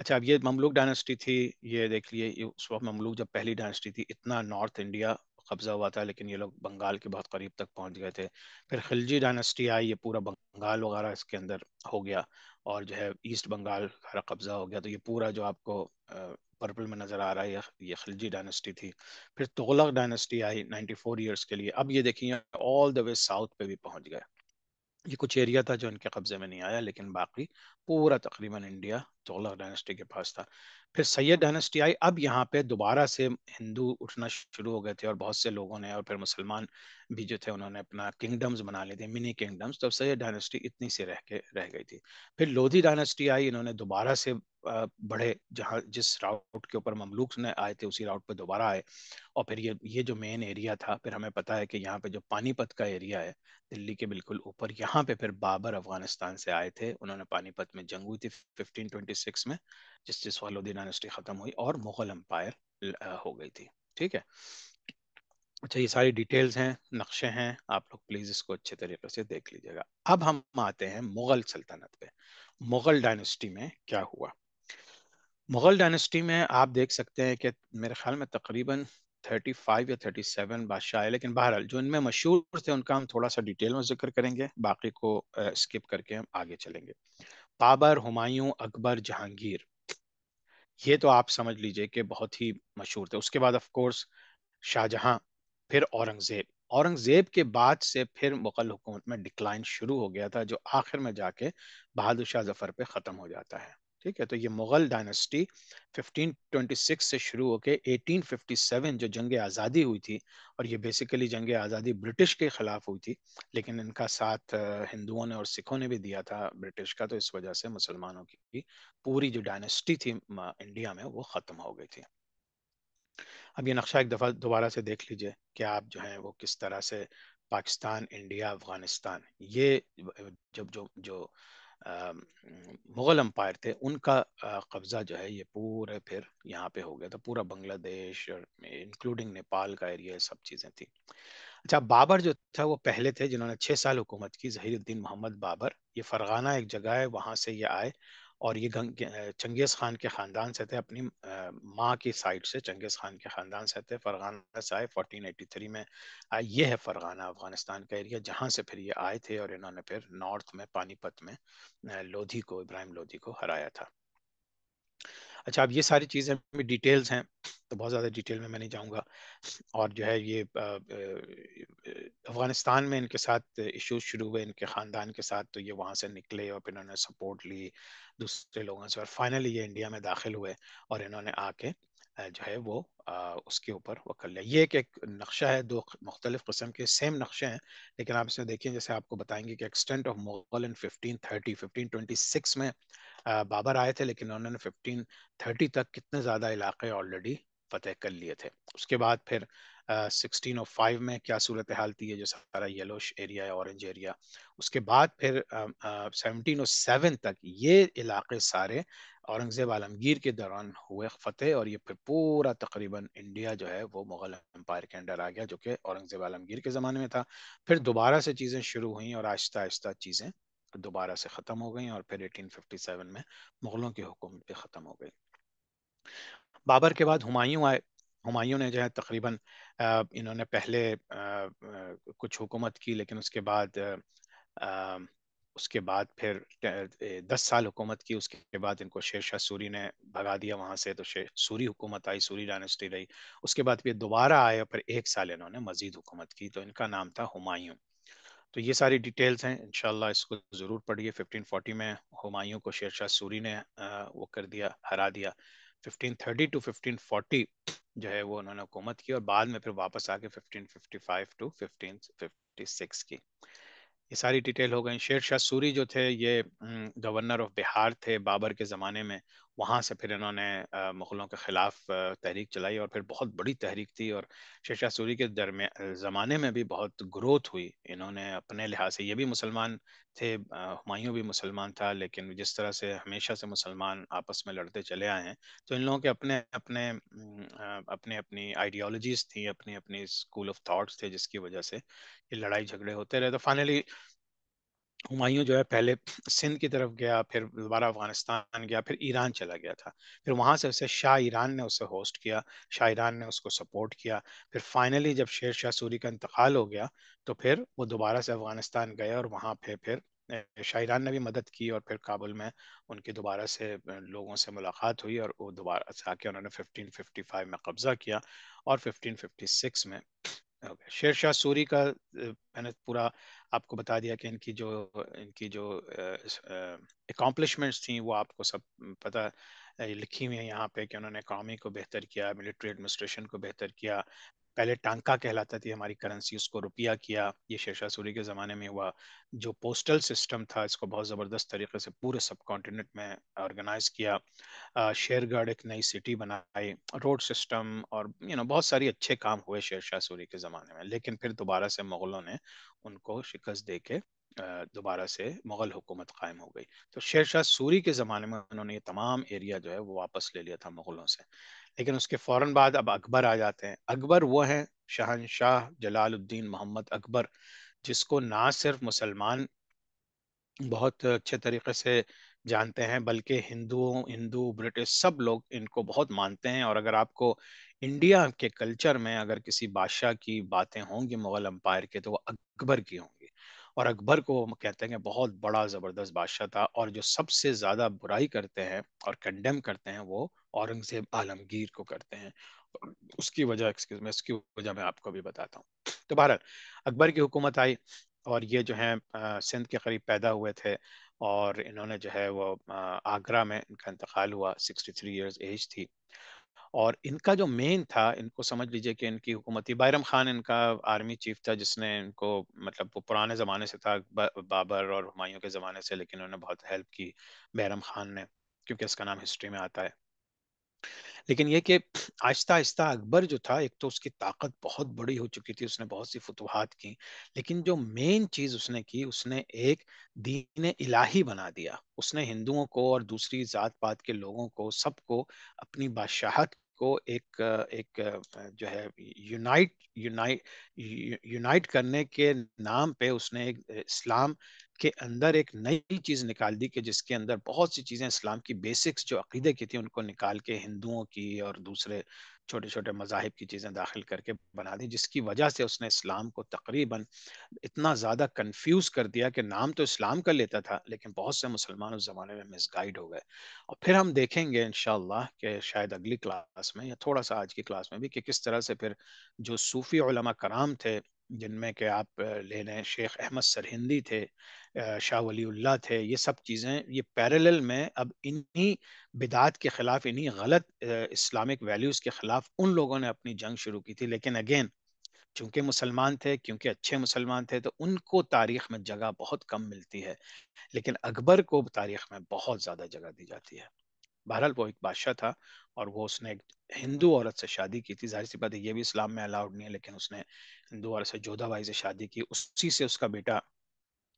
अच्छा अब ये ममलूक डायनेस्टी थी ये देख लिए उस वक्त ममलूक जब पहली डायनेस्टी थी इतना नॉर्थ इंडिया कब्जा हुआ था लेकिन ये लोग बंगाल के बहुत करीब तक पहुंच गए थे फिर खिलजी डायनेस्टी आई ये पूरा बंगाल वगैरह इसके अंदर हो गया और जो है ईस्ट बंगाल सारा कब्जा हो गया तो ये पूरा जो आपको पर्पल में नज़र आ रहा है ये खिलजी डायनेस्टी थी फिर तुगलक डायनेस्टी आई 94 फोर ईयर्स के लिए अब ये देखिए ऑल द वे साउथ पे भी पहुंच गए ये कुछ एरिया था जो इनके कब्जे में नहीं आया लेकिन बाकी पूरा तकरीबन इंडिया चोला तो डायनेस्टी के पास था फिर सैयद डायनेस्टी आई अब यहाँ पे दोबारा से हिंदू उठना शुरू हो गए थे और बहुत से लोगों ने और फिर मुसलमान भी जो थे उन्होंने अपना किंगडम्स बना लिए थे मिनी किंगडम्स तो सैयद डायनेस्टी इतनी से रह के रह गई थी फिर लोधी डायनेस्टी आई इन्होंने दोबारा से बढ़े जहाँ जिस राउट के ऊपर ममलूक ने आए थे उसी राउट पर दोबारा आए और फिर ये ये जो मेन एरिया था फिर हमें पता है कि यहाँ पे जो पानीपत का एरिया है दिल्ली के बिल्कुल ऊपर यहाँ पे फिर बाबर अफगानिस्तान से आए थे उन्होंने पानीपत में जंग हुई थी फिफ्टीन में जिससे स्वालोदी डायनेस्टी खत्म हुई और मुगल एम्पायर हो गई थी ठीक है अच्छा ये सारी डिटेल्स हैं नक्शे हैं आप लोग प्लीज इसको अच्छे तरीके से देख लीजिएगा अब हम आते हैं मुगल सल्तनत पे मुगल डायनेस्टी में क्या हुआ मुगल डायनेस्टी में आप देख सकते हैं कि मेरे ख्याल में तकरीबन 35 या 37 बादशाह है लेकिन बहरहाल जो इनमें मशहूर थे उनका हम थोड़ा सा डिटेल में जिक्र करेंगे बाकी को स्किप करके हम आगे चलेंगे बाबर हुमायूं अकबर जहांगीर ये तो आप समझ लीजिए कि बहुत ही मशहूर थे उसके बाद ऑफकोर्स शाहजहां फिर औरंगजेब औरंगजेब के बाद से फिर मुगल हुकूमत में डिक्लाइन शुरू हो गया था जो आखिर में जाके बहादुर शाह जफर पे ख़त्म हो जाता है ठीक है तो ये मुगल डायनेस्टी 1526 से शुरू होकर 1857 जो जंग आज़ादी हुई थी और ये बेसिकली जंग आज़ादी ब्रिटिश के खिलाफ हुई थी लेकिन इनका साथ हिंदुओं ने और सिखों ने भी दिया था ब्रिटिश का तो इस वजह से मुसलमानों की पूरी जो डायनेस्टी थी इंडिया में वो ख़त्म हो गई थी अब ये नक्शा एक दफ़ा दोबारा से देख लीजिए कि आप जो है वो किस तरह से पाकिस्तान इंडिया अफगानिस्तान ये जब जो जो जो मुग़ल अम्पायर थे उनका कब्ज़ा जो है ये पूरे फिर यहाँ पे हो गया था पूरा बांग्लादेश और इंक्लूडिंग नेपाल का एरिया सब चीज़ें थी अच्छा बाबर जो था वो पहले थे जिन्होंने छः साल हुकूमत की जहीरुद्दीन मोहम्मद बाबर ये फरगाना एक जगह है वहाँ से ये आए और ये चंगेज़ खान के ख़ानदान से थे अपनी माँ की साइड से चंगेज़ खान के ख़ानदान से थे फ़रगाना से आए 1483 में आए ये है फ़रगाना अफ़गानिस्तान का एरिया जहाँ से फिर ये आए थे और इन्होंने फिर नॉर्थ में पानीपत में लोधी को इब्राहिम लोधी को हराया था अच्छा अब ये सारी चीज़ें में डिटेल्स हैं तो बहुत ज़्यादा डिटेल में मैं नहीं जाऊँगा और जो है ये अफ़गानिस्तान में इनके साथ इश्यूज शुरू हुए इनके ख़ानदान के साथ तो ये वहाँ से निकले और फिर इन्होंने सपोर्ट ली दूसरे लोगों से और फाइनली ये इंडिया में दाखिल हुए और इन्होंने आके जो है वो उसके ऊपर वो कर लिया ये एक, एक नक्शा है दो मुख्तलिफ किस्म के सेम नक्शे हैं लेकिन आप इसमें देखिए जैसे आपको बताएंगे कि एक्सटेंट ऑफ मुगल इन 1530 1526 में बाबर आए थे लेकिन उन्होंने 1530 तक कितने ज़्यादा इलाके ऑलरेडी फतेह कर लिए थे उसके बाद फिर सिक्सटीन ऑफ फाइव में क्या सूरत हाल थी है जो सारा येलोश एरिया है ऑरेंज एरिया उसके बाद फिर सेवनटीन ओ सेवन तक ये इलाके सारे औरंगज़ेब आलमगीर के दौरान हुए फतेह और ये फिर पूरा तकरीबन इंडिया जो है वो मुग़ल एम्पायर के अंडर आ गया जो कि औरंगज़ेब आलमगीर के ज़माने में था फिर हाँ। दोबारा से चीज़ें शुरू हुई और आहिस्ता आहिस्ता चीज़ें दोबारा से ख़त्म हो गई और फिर 1857 में मुग़लों की हुकूमत भी ख़त्म हो गई बाबर के बाद हुमायूं आए हुमायूं ने जो है तकरीबन इन्होंने पहले कुछ हुकूमत की लेकिन उसके बाद उसके बाद फिर दस साल हुकूमत की उसके बाद इनको शेर शाह सूरी ने भगा दिया वहाँ से तो शेर सूरी हुकूमत आई सूरी डायनेस्टी रही उसके बाद फिर दोबारा आए और फिर एक साल इन्होंने मजीद हुकूमत की तो इनका नाम था हुमायूं तो ये सारी डिटेल्स हैं इनशाला इसको ज़रूर पढ़िए 1540 में हुमायूं को शेर शाह सूरी ने वो कर दिया हरा दिया 1530 टू 1540 जो है वो उन्होंने हुकूमत की और बाद में फिर वापस आके 1555 टू 1556 की ये सारी डिटेल हो गई शेर शाह सूरी जो थे ये गवर्नर ऑफ बिहार थे बाबर के ज़माने में वहाँ से फिर इन्होंने मुग़लों के ख़िलाफ़ तहरीक चलाई और फिर बहुत बड़ी तहरीक थी और शेषा सूरी के दरमिया ज़माने में भी बहुत ग्रोथ हुई इन्होंने अपने लिहाज से ये भी मुसलमान थे हमायूँ भी मुसलमान था लेकिन जिस तरह से हमेशा से मुसलमान आपस में लड़ते चले आए हैं तो इन लोगों के अपने अपने अपने अपनी आइडियोलॉजीज़ थी अपने अपने स्कूल ऑफ थाट्स थे जिसकी वजह से ये लड़ाई झगड़े होते रहे तो फाइनली हुमायूं जो है पहले सिंध की तरफ गया फिर दोबारा अफगानिस्तान गया फिर ईरान चला गया था फिर वहां से उसे शाह ईरान ने उसे होस्ट किया शाह ईरान ने उसको सपोर्ट किया फिर फाइनली जब शेर शाह सूरी का इंतकाल हो गया तो फिर वो दोबारा से अफगानिस्तान गए और वहां पे फिर शाह ईरान ने भी मदद की और फिर काबुल में उनकी दोबारा से लोगों से मुलाकात हुई और वो दोबारा से आके उन्होंने फिफ्टीन में कब्ज़ा किया और फिफ्टीन में शेर शाह सूरी का मैंने पूरा आपको बता दिया कि इनकी जो इनकी जो अकॉम्पलिशमेंट्स थी वो आपको सब पता लिखी हुई है यहाँ पे कि उन्होंने कॉमी को बेहतर किया मिलिट्री एडमिनिस्ट्रेशन को बेहतर किया पहले टांका कहलाता थी हमारी करेंसी उसको रुपया किया ये शेषासुरी के ज़माने में हुआ जो पोस्टल सिस्टम था इसको बहुत ज़बरदस्त तरीके से पूरे सब कॉन्टिनेंट में ऑर्गेनाइज किया शेरगढ़ एक नई सिटी बनाई रोड सिस्टम और यू नो बहुत सारी अच्छे काम हुए शेरशाह सूरी के ज़माने में लेकिन फिर दोबारा से मुग़लों ने उनको शिकस्त दे के दोबारा से मुग़ल हुकूमत कायम हो गई तो शेर शाह सूरी के ज़माने में उन्होंने ये तमाम एरिया जो है वो वापस ले लिया था मुग़लों से लेकिन उसके फ़ौर बाद अब अकबर आ जाते हैं अकबर वो हैं शहनशाह जलालुद्दीन मोहम्मद अकबर जिसको ना सिर्फ मुसलमान बहुत अच्छे तरीके से जानते हैं बल्कि हिंदुओं हिंदू ब्रिटिश सब लोग इनको बहुत मानते हैं और अगर आपको इंडिया के कल्चर में अगर किसी बादशाह की बातें होंगी मुग़ल अम्पायर के तो वो अकबर की होंगी और अकबर को हम कहते हैं बहुत बड़ा ज़बरदस्त बादशाह था और जो सबसे ज़्यादा बुराई करते हैं और कंडेम करते हैं वो औरंगज़ेब आलमगीर को करते हैं उसकी वजह एक्सक्यूज में उसकी वजह मैं आपको भी बताता हूँ तो भारत अकबर की हुकूमत आई और ये जो है सिंध के करीब पैदा हुए थे और इन्होंने जो है वो आगरा में इनका इंतकाल हुआ सिक्सटी थ्री ईयर्स एज थी और इनका जो मेन था इनको समझ लीजिए कि इनकी हुकूमती बायरम खान इनका आर्मी चीफ था जिसने इनको मतलब वो पुराने ज़माने से था बाबर और हुमायूं के ज़माने से लेकिन उन्होंने बहुत हेल्प की बैरम खान ने क्योंकि इसका नाम हिस्ट्री में आता है लेकिन ये कि आहिस्ता आहिस्ता अकबर जो था एक तो उसकी ताकत बहुत बड़ी हो चुकी थी उसने बहुत सी फतवाहत की लेकिन जो मेन चीज़ उसने की उसने एक दीन इलाही बना दिया उसने हिंदुओं को और दूसरी जात पात के लोगों को सबको अपनी बादशाहत को एक एक जो है यूनाइट यूनाइट यूनाइट करने के नाम पे उसने एक इस्लाम के अंदर एक नई चीज़ निकाल दी कि जिसके अंदर बहुत सी चीज़ें इस्लाम की बेसिक्स जो अकीदे की थी उनको निकाल के हिंदुओं की और दूसरे छोटे छोटे मजाहब की चीज़ें दाखिल करके बना दी जिसकी वजह से उसने इस्लाम को तकरीबन इतना ज़्यादा कन्फ्यूज़ कर दिया कि नाम तो इस्लाम का लेता था लेकिन बहुत से मुसलमान उस ज़माने में मिसगाइड हो गए और फिर हम देखेंगे इन कि शायद अगली क्लास में या थोड़ा सा आज की क्लास में भी कि किस तरह से फिर जो सूफ़ी कराम थे जिनमें के आप ले लें शेख अहमद सरहिंदी थे शाह वली थे ये सब चीज़ें ये पैरेलल में अब इन्हीं बिदात के ख़िलाफ़ इन्हीं गलत इस्लामिक वैल्यूज़ के ख़िलाफ़ उन लोगों ने अपनी जंग शुरू की थी लेकिन अगेन चूंकि मुसलमान थे क्योंकि अच्छे मुसलमान थे तो उनको तारीख में जगह बहुत कम मिलती है लेकिन अकबर को तारीख में बहुत ज़्यादा जगह दी जाती है बहरहाल वो एक बादशाह था और वो उसने एक हिंदू औरत से शादी की थी जाहिर सी बात है ये भी इस्लाम में अलाउड नहीं है लेकिन उसने हिंदू औरत से जोधाबाई से शादी की उसी से उसका बेटा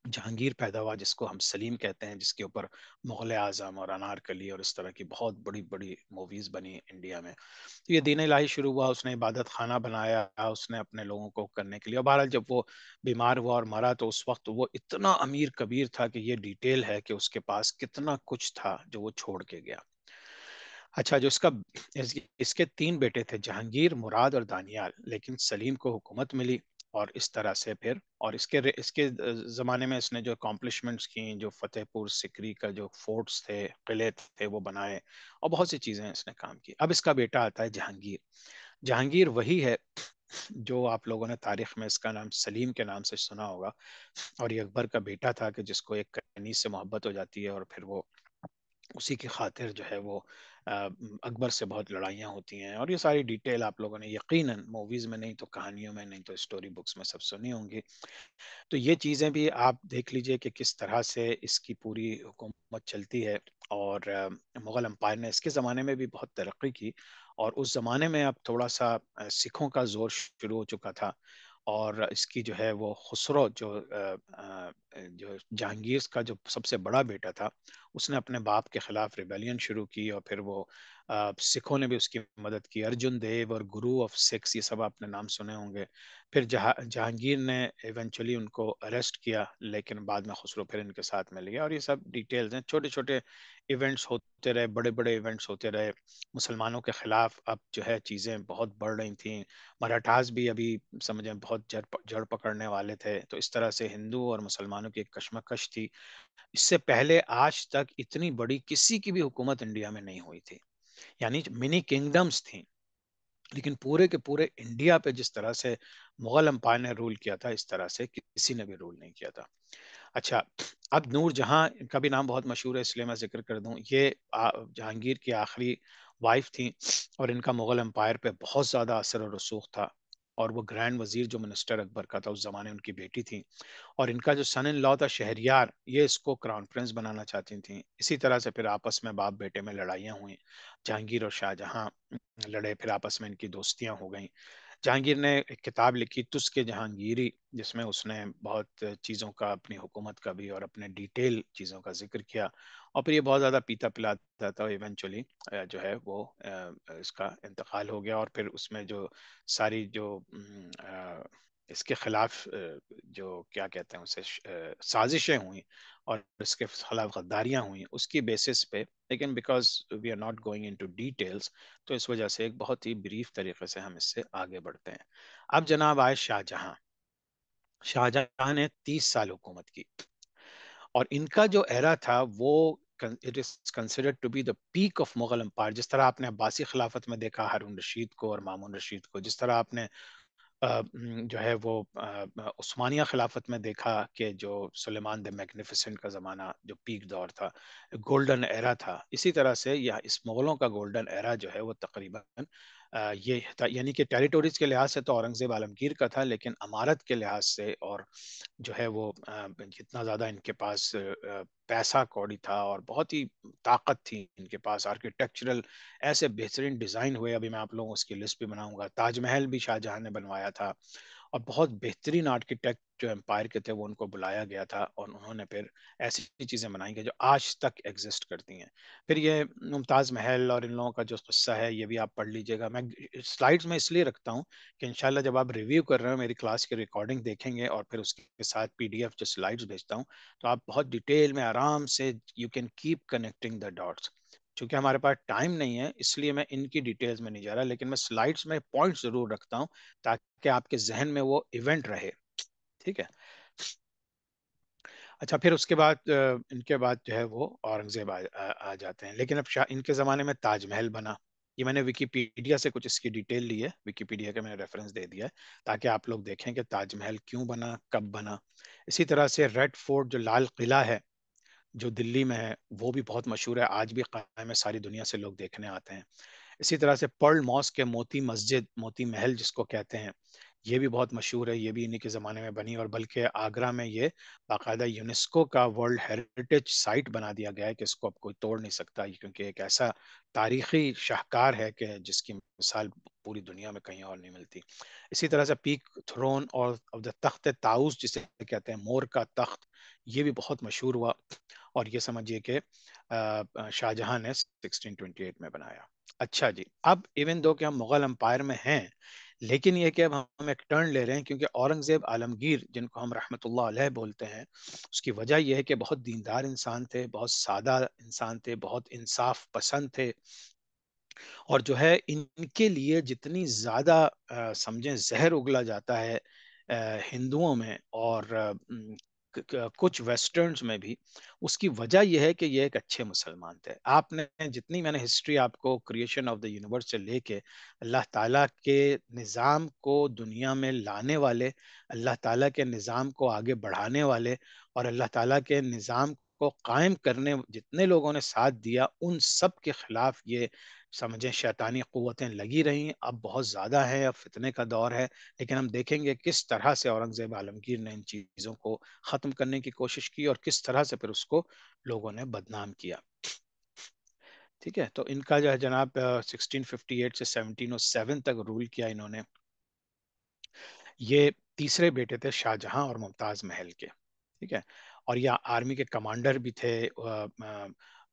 जहांगीर पैदा हुआ जिसको हम सलीम कहते हैं जिसके ऊपर मुगल आजम और अनारकली और इस तरह की बहुत बड़ी बड़ी मूवीज़ बनी इंडिया में तो ये दीन लाही शुरू हुआ उसने इबादत खाना बनाया उसने अपने लोगों को करने के लिए और बहरहाल जब वो बीमार हुआ और मरा तो उस वक्त वो इतना अमीर कबीर था कि ये डिटेल है कि उसके पास कितना कुछ था जो वो छोड़ के गया अच्छा जो इसका इस, इसके तीन बेटे थे जहांगीर मुराद और दानियाल लेकिन सलीम को हुकूमत मिली और इस तरह से फिर और इसके इसके ज़माने में इसने जो अकॉम्पलिशमेंट्स की जो फतेहपुर सिकरी का जो फोर्ट्स थे किले थे वो बनाए और बहुत सी चीज़ें इसने काम की अब इसका बेटा आता है जहांगीर जहांगीर वही है जो आप लोगों ने तारीख में इसका नाम सलीम के नाम से सुना होगा और ये अकबर का बेटा था कि जिसको एक कनीज से मोहब्बत हो जाती है और फिर वो उसी की खातिर जो है वो अकबर से बहुत लड़ाइयाँ होती हैं और ये सारी डिटेल आप लोगों ने यकीन मूवीज़ में नहीं तो कहानियों में नहीं तो स्टोरी बुक्स में सब सुनी होंगी तो ये चीज़ें भी आप देख लीजिए कि किस तरह से इसकी पूरी हुकूमत चलती है और मुग़ल अम्पायर ने इसके ज़माने में भी बहुत तरक्की की और उस ज़माने में अब थोड़ा सा सिखों का ज़ोर शुरू हो चुका था और इसकी जो है वो खुसरो जो जो जहांगीर का जो सबसे बड़ा बेटा था उसने अपने बाप के खिलाफ रिबेलियन शुरू की और फिर वो सिखों ने भी उसकी मदद की अर्जुन देव और गुरु ऑफ सिक्स ये सब आपने नाम सुने होंगे फिर जहा जहांगीर ने इवेंचुअली उनको अरेस्ट किया लेकिन बाद में खुसरो फिर इनके साथ में लिया और ये सब डिटेल्स हैं छोटे छोटे इवेंट्स होते रहे बड़े बड़े इवेंट्स होते रहे मुसलमानों के खिलाफ अब जो है चीज़ें बहुत बढ़ रही थी मराठास भी अभी समझें बहुत जड़ जड़ पकड़ने वाले थे तो इस तरह से हिंदू और मुसलमानों की एक कश्मकश थी इससे पहले आज तक इतनी बड़ी किसी की भी हुकूमत इंडिया में नहीं हुई थी यानी मिनी किंगडम्स थी लेकिन पूरे के पूरे इंडिया पे जिस तरह से मुगल अम्पायर ने रूल किया था इस तरह से किसी ने भी रूल नहीं किया था अच्छा अब नूर जहाँ का भी नाम बहुत मशहूर है इसलिए मैं जिक्र कर दूं ये जहांगीर की आखिरी वाइफ थी और इनका मुगल अम्पायर पे बहुत ज़्यादा असर और रसूख था और वो ग्रैंड वजीर जो मिनिस्टर अकबर का था उस जमाने उनकी बेटी थी और इनका जो सन इन लॉ था शहरियार ये इसको क्राउन प्रिंस बनाना चाहती थी इसी तरह से फिर आपस में बाप बेटे में लड़ाइयाँ हुई जहांगीर और शाहजहां लड़े फिर आपस में इनकी दोस्तियां हो गई जहांगीर ने एक किताब लिखी तुस्क जहांगीरी जिसमें उसने बहुत चीज़ों का अपनी हुकूमत का भी और अपने डिटेल चीज़ों का जिक्र किया और फिर ये बहुत ज़्यादा पीता पिलाता था इवेंचुअली जो है वो इसका इंतकाल हो गया और फिर उसमें जो सारी जो इसके खिलाफ जो क्या कहते हैं उसे साजिशें हुई और इसके खिलाफ गद्दारियाँ हुई उसकी बेसिस पे लेकिन because we are not going into details तो इस वजह से एक बहुत ही ब्रीफ तरीके से हम इससे आगे बढ़ते हैं अब जनाब आए शाहजहाँ शाहजहाँ ने तीस साल हुकूमत की और इनका जो एरा था वो it is considered to be the peak of Mughal empire जिस तरह आपने अब्बासी खिलाफत में देखा हारून रशीद को और मामून रशीद को जिस तरह आपने जो है वो उस्मानिया खिलाफत में देखा कि जो सुलेमान द मैग्निफिसेंट का ज़माना जो पीक दौर था गोल्डन एरा था इसी तरह से यह इस मुग़लों का गोल्डन एरा जो है वो तकरीबन ये यानी कि टेरिटोरीज के लिहाज से तो औरंगज़ेब आलमगीर का था लेकिन अमारत के लिहाज से और जो है वो जितना ज़्यादा इनके पास पैसा कौड़ी था और बहुत ही ताकत थी इनके पास आर्किटेक्चरल ऐसे बेहतरीन डिज़ाइन हुए अभी मैं आप लोगों उसकी लिस्ट भी बनाऊंगा ताजमहल भी शाहजहां ने बनवाया था और बहुत बेहतरीन आर्किटेक्ट जो एम्पायर के थे वो उनको बुलाया गया था और उन्होंने फिर ऐसी चीज़ें बनाई गई जो आज तक एग्जिस्ट करती हैं फिर ये मुमताज़ महल और इन लोगों का जो किस्सा है ये भी आप पढ़ लीजिएगा मैं स्लाइड्स में इसलिए रखता हूँ कि इन जब आप रिव्यू कर रहे हो मेरी क्लास की रिकॉर्डिंग देखेंगे और फिर उसके साथ पी जो स्लाइड्स भेजता हूँ तो आप बहुत डिटेल में आराम से you can keep connecting the dots चूंकि हमारे पास टाइम नहीं है इसलिए मैं इनकी डिटेल्स में नहीं जा रहा लेकिन मैं स्लाइड्स में पॉइंट जरूर रखता हूँ ताकि आपके जहन में वो इवेंट रहे ठीक है अच्छा फिर उसके बाद इनके बाद जो है वो औरंगजेब आ, आ, जाते हैं लेकिन अब इनके ज़माने में ताजमहल बना ये मैंने विकीपीडिया से कुछ इसकी डिटेल ली है विकीपीडिया का मैंने रेफरेंस दे दिया है ताकि आप लोग देखें कि ताजमहल क्यों बना कब बना इसी तरह से रेड फोर्ट जो लाल किला है जो दिल्ली में है वो भी बहुत मशहूर है आज भी कायम है सारी दुनिया से लोग देखने आते हैं इसी तरह से पर्ल मॉस्क है मोती मस्जिद मोती महल जिसको कहते हैं ये भी बहुत मशहूर है ये भी इन्हीं के ज़माने में बनी और बल्कि आगरा में ये बाकायदा यूनेस्को का वर्ल्ड हेरिटेज साइट बना दिया गया है कि इसको अब कोई तोड़ नहीं सकता क्योंकि एक ऐसा तारीखी शाहकार है कि जिसकी मिसाल पूरी दुनिया में कहीं और नहीं मिलती इसी तरह से पीक थ्रोन और तख्त ताउस जिसे कहते हैं मोर का तख्त ये भी बहुत मशहूर हुआ और ये समझिए कि शाहजहां ने 1628 में बनाया अच्छा जी अब इवन दो कि हम मुगल अम्पायर में हैं लेकिन यह कि अब हम एक टर्न ले रहे हैं क्योंकि औरंगज़ेब आलमगीर जिनको हम रहमत बोलते हैं उसकी वजह यह है कि बहुत दीनदार इंसान थे बहुत सादा इंसान थे बहुत इंसाफ पसंद थे और जो है इनके लिए जितनी ज़्यादा समझें जहर उगला जाता है हिंदुओं में और कुछ वेस्टर्न्स में भी उसकी वजह यह है कि ये एक अच्छे मुसलमान थे आपने जितनी मैंने हिस्ट्री आपको क्रिएशन ऑफ द यूनिवर्स से लेके अल्लाह ताला के निज़ाम को दुनिया में लाने वाले अल्लाह ताला के निज़ाम को आगे बढ़ाने वाले और अल्लाह ताला के निज़ाम को कायम करने जितने लोगों ने साथ दिया उन सब के खिलाफ ये समझें शैतानी क़वतें लगी रहीं अब बहुत ज़्यादा है अब फितने का दौर है लेकिन हम देखेंगे किस तरह से औरंगज़ेब आलमगीर ने इन चीज़ों को ख़त्म करने की कोशिश की और किस तरह से फिर उसको लोगों ने बदनाम किया ठीक है तो इनका जो है जनाब 1658 से 1707 तक रूल किया इन्होंने ये तीसरे बेटे थे शाहजहां और मुमताज़ महल के ठीक है और यह आर्मी के कमांडर भी थे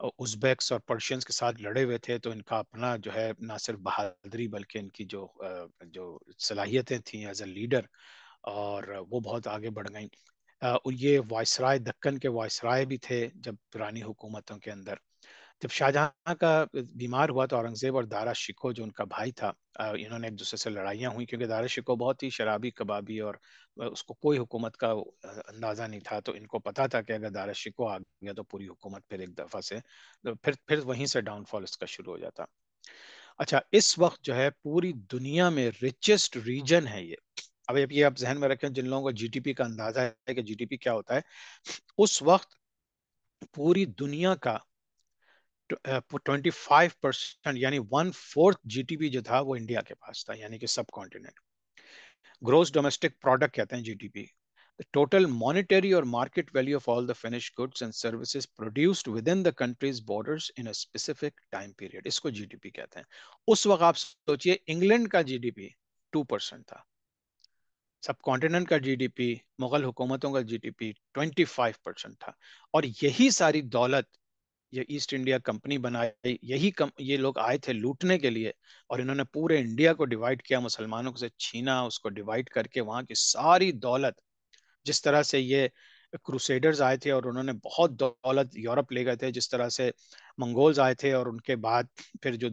उज्बेक्स और पर्शियंस के साथ लड़े हुए थे तो इनका अपना जो है ना सिर्फ बहादुरी बल्कि इनकी जो जो सलाहियतें थी एज ए लीडर और वो बहुत आगे बढ़ गई ये वायसराय दक्कन के वायसराय भी थे जब पुरानी हुकूमतों के अंदर जब शाहजहां का बीमार हुआ तो औरंगजेब और दारा शिको जो उनका भाई था इन्होंने एक दूसरे से लड़ाइयाँ हुई क्योंकि दारा शिको बहुत ही शराबी कबाबी और उसको कोई हुकूमत का अंदाज़ा नहीं था तो इनको पता था कि अगर दारा शिको आ गया तो पूरी हुकूमत फिर एक दफ़ा से तो फिर फिर वहीं से डाउनफॉल इसका शुरू हो जाता अच्छा इस वक्त जो है पूरी दुनिया में रिचेस्ट रीजन है ये अब ये आप जहन में रखें जिन लोगों को जीडीपी का अंदाजा है कि जीडीपी क्या होता है उस वक्त पूरी दुनिया का ट्वेंटी फाइव परसेंट यानी वन फोर्थ जीटीपी जो था वो इंडिया के पास था यानी कि सब कॉन्टिनेंट ग्रोस डोमेस्टिक प्रोडक्ट कहते हैं जीटीपी टोटल मॉनिटरी और market value of all the finish goods and services produced within the country's borders in a specific time period इसको जीडीपी कहते हैं उस वक्त आप सोचिए इंग्लैंड का जीडीपी 2 परसेंट था सब कॉन्टिनेंट का जीडीपी मुगल हुकूमतों का जीडीपी 25 परसेंट था और यही सारी दौलत ये ईस्ट इंडिया कंपनी बनाई यही कम, ये लोग आए थे लूटने के लिए और इन्होंने पूरे इंडिया को डिवाइड किया मुसलमानों से छीना उसको डिवाइड करके वहां की सारी दौलत जिस तरह से ये क्रूसेडर्स आए थे और उन्होंने बहुत दौलत यूरोप ले गए थे जिस तरह से मंगोल्स आए थे और उनके बाद फिर जो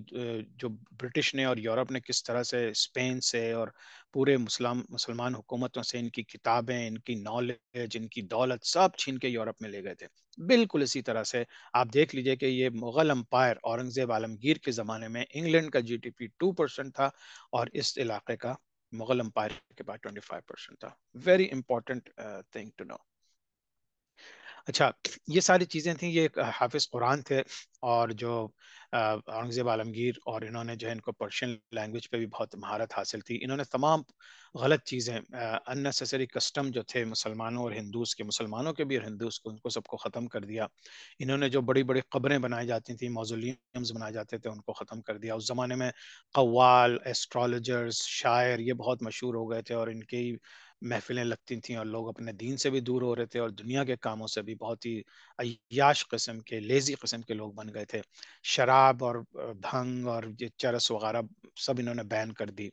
जो ब्रिटिश ने और यूरोप ने किस तरह से स्पेन से और पूरे मुस्लिम मुसलमान हुकूमतों से इनकी किताबें इनकी नॉलेज इनकी दौलत सब छीन के यूरोप में ले गए थे बिल्कुल इसी तरह से आप देख लीजिए कि ये मुग़ल अम्पायर औरंगज़ेब आलमगीर के ज़माने में इंग्लैंड का पी टू परसेंट था और इस इलाके का मुग़ल अम्पायर के पास फाइव परसेंट था very important thing to know अच्छा ये सारी चीज़ें थी ये हाफिज़ कुरान थे और जो औरंगज़ेब आलमगीर और इन्होंने जो है इनको पर्शियन लैंग्वेज पे भी बहुत महारत हासिल थी इन्होंने तमाम गलत चीज़ें अननेसेसरी कस्टम जो थे मुसलमानों और हिंदूज़ के मुसलमानों के भी और हिंदूज़ को उनको सबको ख़त्म कर दिया इन्होंने जो बड़ी बड़ी ख़बरें बनाई जाती थी मोजोलियम्स बनाए जाते थे उनको ख़त्म कर दिया उस ज़माने में कवाल एस्ट्रोलॉजर्स शायर ये बहुत मशहूर हो गए थे और इनके ही महफिलें लगती थी और लोग अपने दीन से भी दूर हो रहे थे और दुनिया के कामों से भी बहुत ही अयाश कस्म के लेज़ी कस्म के लोग बन गए थे शराब और भंग और ये चरस वगैरह सब इन्होंने बैन कर दी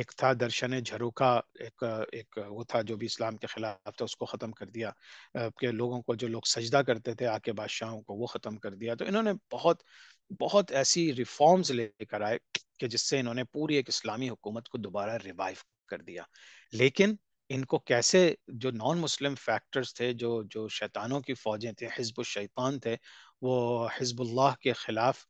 एक था दर्शन झरूखा एक एक वो था जो भी इस्लाम के ख़िलाफ़ था उसको ख़त्म कर दिया के लोगों को जो लोग सजदा करते थे आके बादशाहों को वो ख़त्म कर दिया तो इन्होंने बहुत बहुत ऐसी रिफॉर्म्स लेकर आए कि जिससे इन्होंने पूरी एक इस्लामी हुकूमत को दोबारा रिवाइव कर दिया लेकिन इनको कैसे जो नॉन मुस्लिम फैक्टर्स थे जो जो शैतानों की फौजें थे हिजब शैतान थे वो हिजबुल्लाह के खिलाफ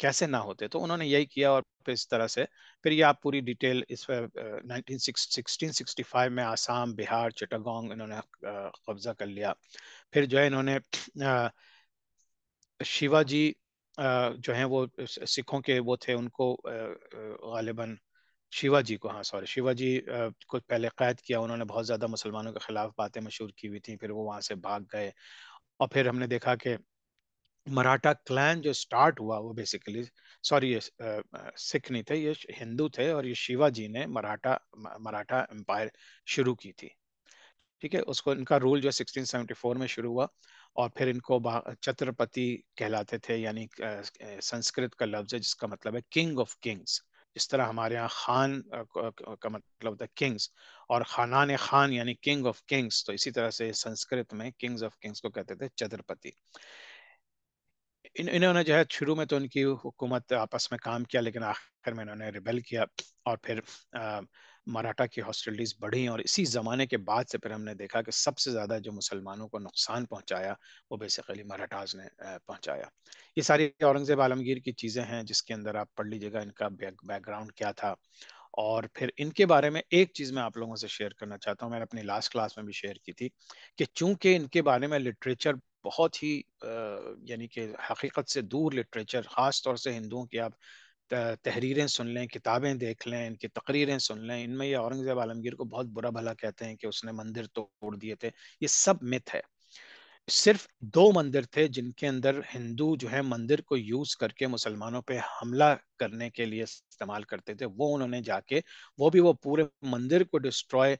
कैसे ना होते तो उन्होंने यही किया और फिर इस तरह से फिर ये आप पूरी डिटेल इस पर फाइव में आसाम बिहार चिटागोंग इन्होंने कब्जा कर लिया फिर जो है इन्होंने शिवाजी जो है वो सिखों के वो थे उनको गालिबा शिवाजी को हाँ सॉरी शिवाजी को पहले कैद किया उन्होंने बहुत ज़्यादा मुसलमानों के खिलाफ बातें मशहूर की हुई थी फिर वो वहाँ से भाग गए और फिर हमने देखा कि मराठा क्लैन जो स्टार्ट हुआ वो बेसिकली सॉरी ये सिख नहीं थे ये हिंदू थे और ये शिवाजी ने मराठा मराठा एम्पायर शुरू की थी ठीक है उसको इनका रूल जो 1674 में शुरू हुआ और फिर इनको छत्रपति कहलाते थे यानी संस्कृत का लफ्ज है जिसका मतलब है किंग ऑफ किंग्स जिस तरह हमारे यहाँ खान का मतलब द किंग्स और खानान खान यानी किंग ऑफ किंग्स तो इसी तरह से संस्कृत में किंग्स ऑफ किंग्स को कहते थे छत्रपति इन इन्होंने जो है शुरू में तो इनकी हुकूमत आपस में काम किया लेकिन आखिर में इन्होंने रिबेल किया और फिर आ, मराठा की हॉस्टलिटीज़ बढ़ी और इसी ज़माने के बाद से फिर हमने देखा कि सबसे ज़्यादा जो मुसलमानों को नुकसान पहुँचाया वो बेसिकली मराठाज ने पहुँचाया ये सारी औरंगज़ेब आलमगीर की चीज़ें हैं जिसके अंदर आप पढ़ लीजिएगा इनका बैकग्राउंड क्या था और फिर इनके बारे में एक चीज़ मैं आप लोगों से शेयर करना चाहता हूँ मैंने अपनी लास्ट क्लास में भी शेयर की थी कि चूंकि इनके बारे में लिटरेचर बहुत ही यानी कि हकीकत से दूर लिटरेचर ख़ास तौर से हिंदुओं की आप तहरीरें सुन लें किताबें देख लें इनकी तकरीरें सुन लें इनमें ये औरंगज़ेब आलमगीर को बहुत बुरा भला कहते हैं कि उसने मंदिर तोड़ दिए थे ये सब मिथ है सिर्फ दो मंदिर थे जिनके अंदर हिंदू जो है मंदिर को यूज करके मुसलमानों पे हमला करने के लिए इस्तेमाल करते थे वो उन्होंने जाके वो भी वो पूरे मंदिर को डिस्ट्रॉय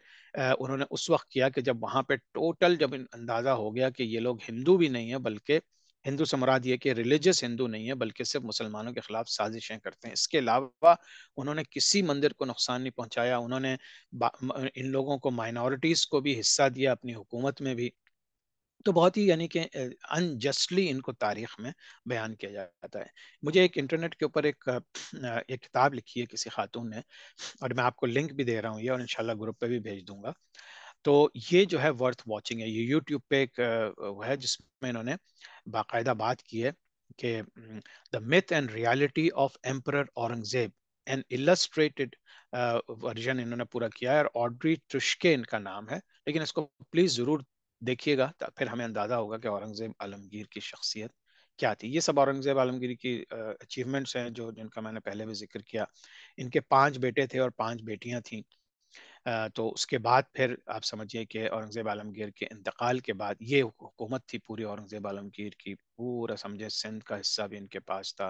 उन्होंने उस वक्त किया कि जब वहां पे टोटल जब अंदाजा हो गया कि ये लोग हिंदू भी नहीं है बल्कि हिंदू से ये कि रिलीजियस हिंदू नहीं है बल्कि सिर्फ मुसलमानों के खिलाफ साजिशें करते हैं इसके अलावा उन्होंने किसी मंदिर को नुकसान नहीं पहुंचाया उन्होंने इन लोगों को माइनॉरिटीज़ को भी हिस्सा दिया अपनी हुकूमत में भी तो बहुत ही यानी कि अनजस्टली इनको तारीख में बयान किया जाता है मुझे एक इंटरनेट के ऊपर एक एक किताब लिखी है किसी खातून ने और मैं आपको लिंक भी दे रहा हूँ ये और इनशाला ग्रुप पे भी भेज दूंगा तो ये जो है वर्थ वॉचिंग है ये यूट्यूब पे एक है जिसमें इन्होंने बाकायदा बात की है कि the myth and reality of emperor Aurangzeb an illustrated version इन्होंने पूरा किया है और ऑड्री ट्रिश्के इनका नाम है लेकिन इसको प्लीज़ ज़रूर देखिएगा फिर हमें अंदाज़ा होगा कि औरंगज़ेब आलमगीर की शख्सियत क्या थी ये सब औरंगज़ेब आलमगीर की अचीवमेंट्स हैं जो जिनका मैंने पहले भी जिक्र किया इनके पांच बेटे थे और पांच बेटियां थीं तो उसके बाद फिर आप समझिए कि औरंगज़ेब आलमगीर के इंतकाल के बाद ये हुकूमत थी पूरी औरंगज़ेब आलमगीर की पूरा समझे सिंध का हिस्सा भी इनके पास था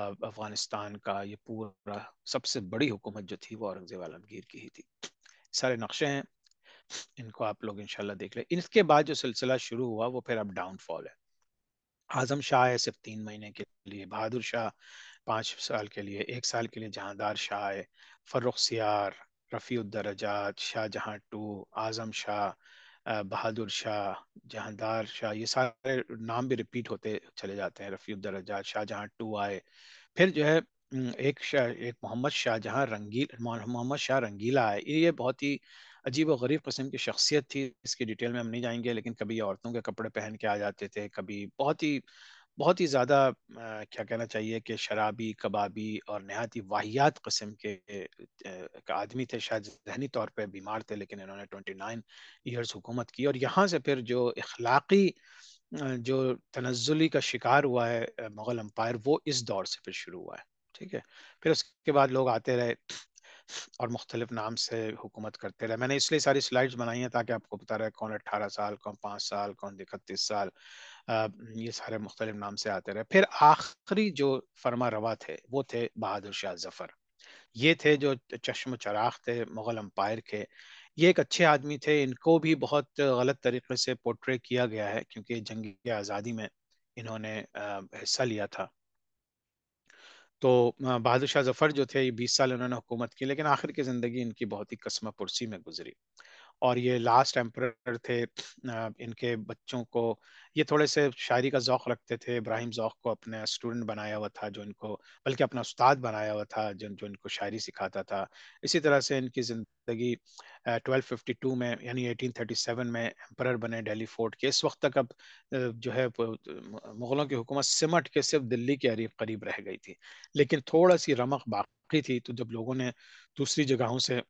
अफगानिस्तान का ये पूरा सबसे बड़ी हुकूमत जो थी वो औरंगज़ेब आलमगीर की ही थी सारे नक्शे हैं इनको आप लोग इनशाला देख लें इसके बाद जो सिलसिला शुरू हुआ वो फिर अब डाउनफॉल है आजम शाह है सिर्फ तीन महीने के लिए बहादुर शाह पाँच साल के लिए एक साल के लिए जहांदार शाह है फर्रुख सियार रफ़ी शाहजहाँ टू आज़म शाह बहादुर शाह जहांदार शाह ये सारे नाम भी रिपीट होते चले जाते हैं रफ़ी शाहजहाँ टू आए फिर जो है एक शाह एक मोहम्मद शाहजहाँ रंगील मोहम्मद शाह रंगीला है ये बहुत ही अजीब और गरीब कस्म की शख्सियत थी इसकी डिटेल में हम नहीं जाएंगे लेकिन कभी औरतों के कपड़े पहन के आ जाते थे कभी बहुत ही बहुत ही ज़्यादा क्या कहना चाहिए कि शराबी कबाबी और नहायत ही वाहियात कस्म के आदमी थे शायद जहनी तौर पर बीमार थे लेकिन इन्होंने ट्वेंटी नाइन ईयर्स हुकूमत की और यहाँ से फिर जो इखलाकी जो तनजुली का शिकार हुआ है मुग़ल अम्पायर वो इस दौर से फिर शुरू हुआ है ठीक है फिर उसके बाद लोग आते रहे और मुख्तलिफ नाम से हुकूमत करते रहे मैंने इसलिए सारी स्लाइड्स बनाई हैं ताकि आपको पता रहे कौन अट्ठारह साल कौन पाँच साल कौन इकतीस साल ये सारे मुख्तलिफ नाम से आते रहे फिर आखिरी जो फरमा रवा थे वो थे बहादुर शाह जफर ये थे जो चश्म चराग थे मुग़ल अम्पायर के ये एक अच्छे आदमी थे इनको भी बहुत गलत तरीके से पोर्ट्रे किया गया है क्योंकि जंग आज़ादी में इन्होंने हिस्सा लिया था तो बहादुर शाह जफर जो थे ये बीस साल इन्होंने हुकूमत की लेकिन आखिर की ज़िंदगी इनकी बहुत ही कसम पुरसी में गुजरी और ये लास्ट एम्पर थे इनके बच्चों को ये थोड़े से शायरी का जौक रखते थे इब्राहिम जौक़ को अपने स्टूडेंट बनाया हुआ था जो इनको बल्कि अपना उस्ताद बनाया हुआ था जो जो इनको शायरी सिखाता था इसी तरह से इनकी ज़िंदगी 1252 में यानी 1837 में एम्पर बने डेली फोर्ट के इस वक्त तक अब जो है मुग़लों की हुकूमत सिमट के सिर्फ दिल्ली के करीब करीब रह गई थी लेकिन थोड़ा सी रमक बाकी थी तो जब लोगों ने दूसरी जगहों से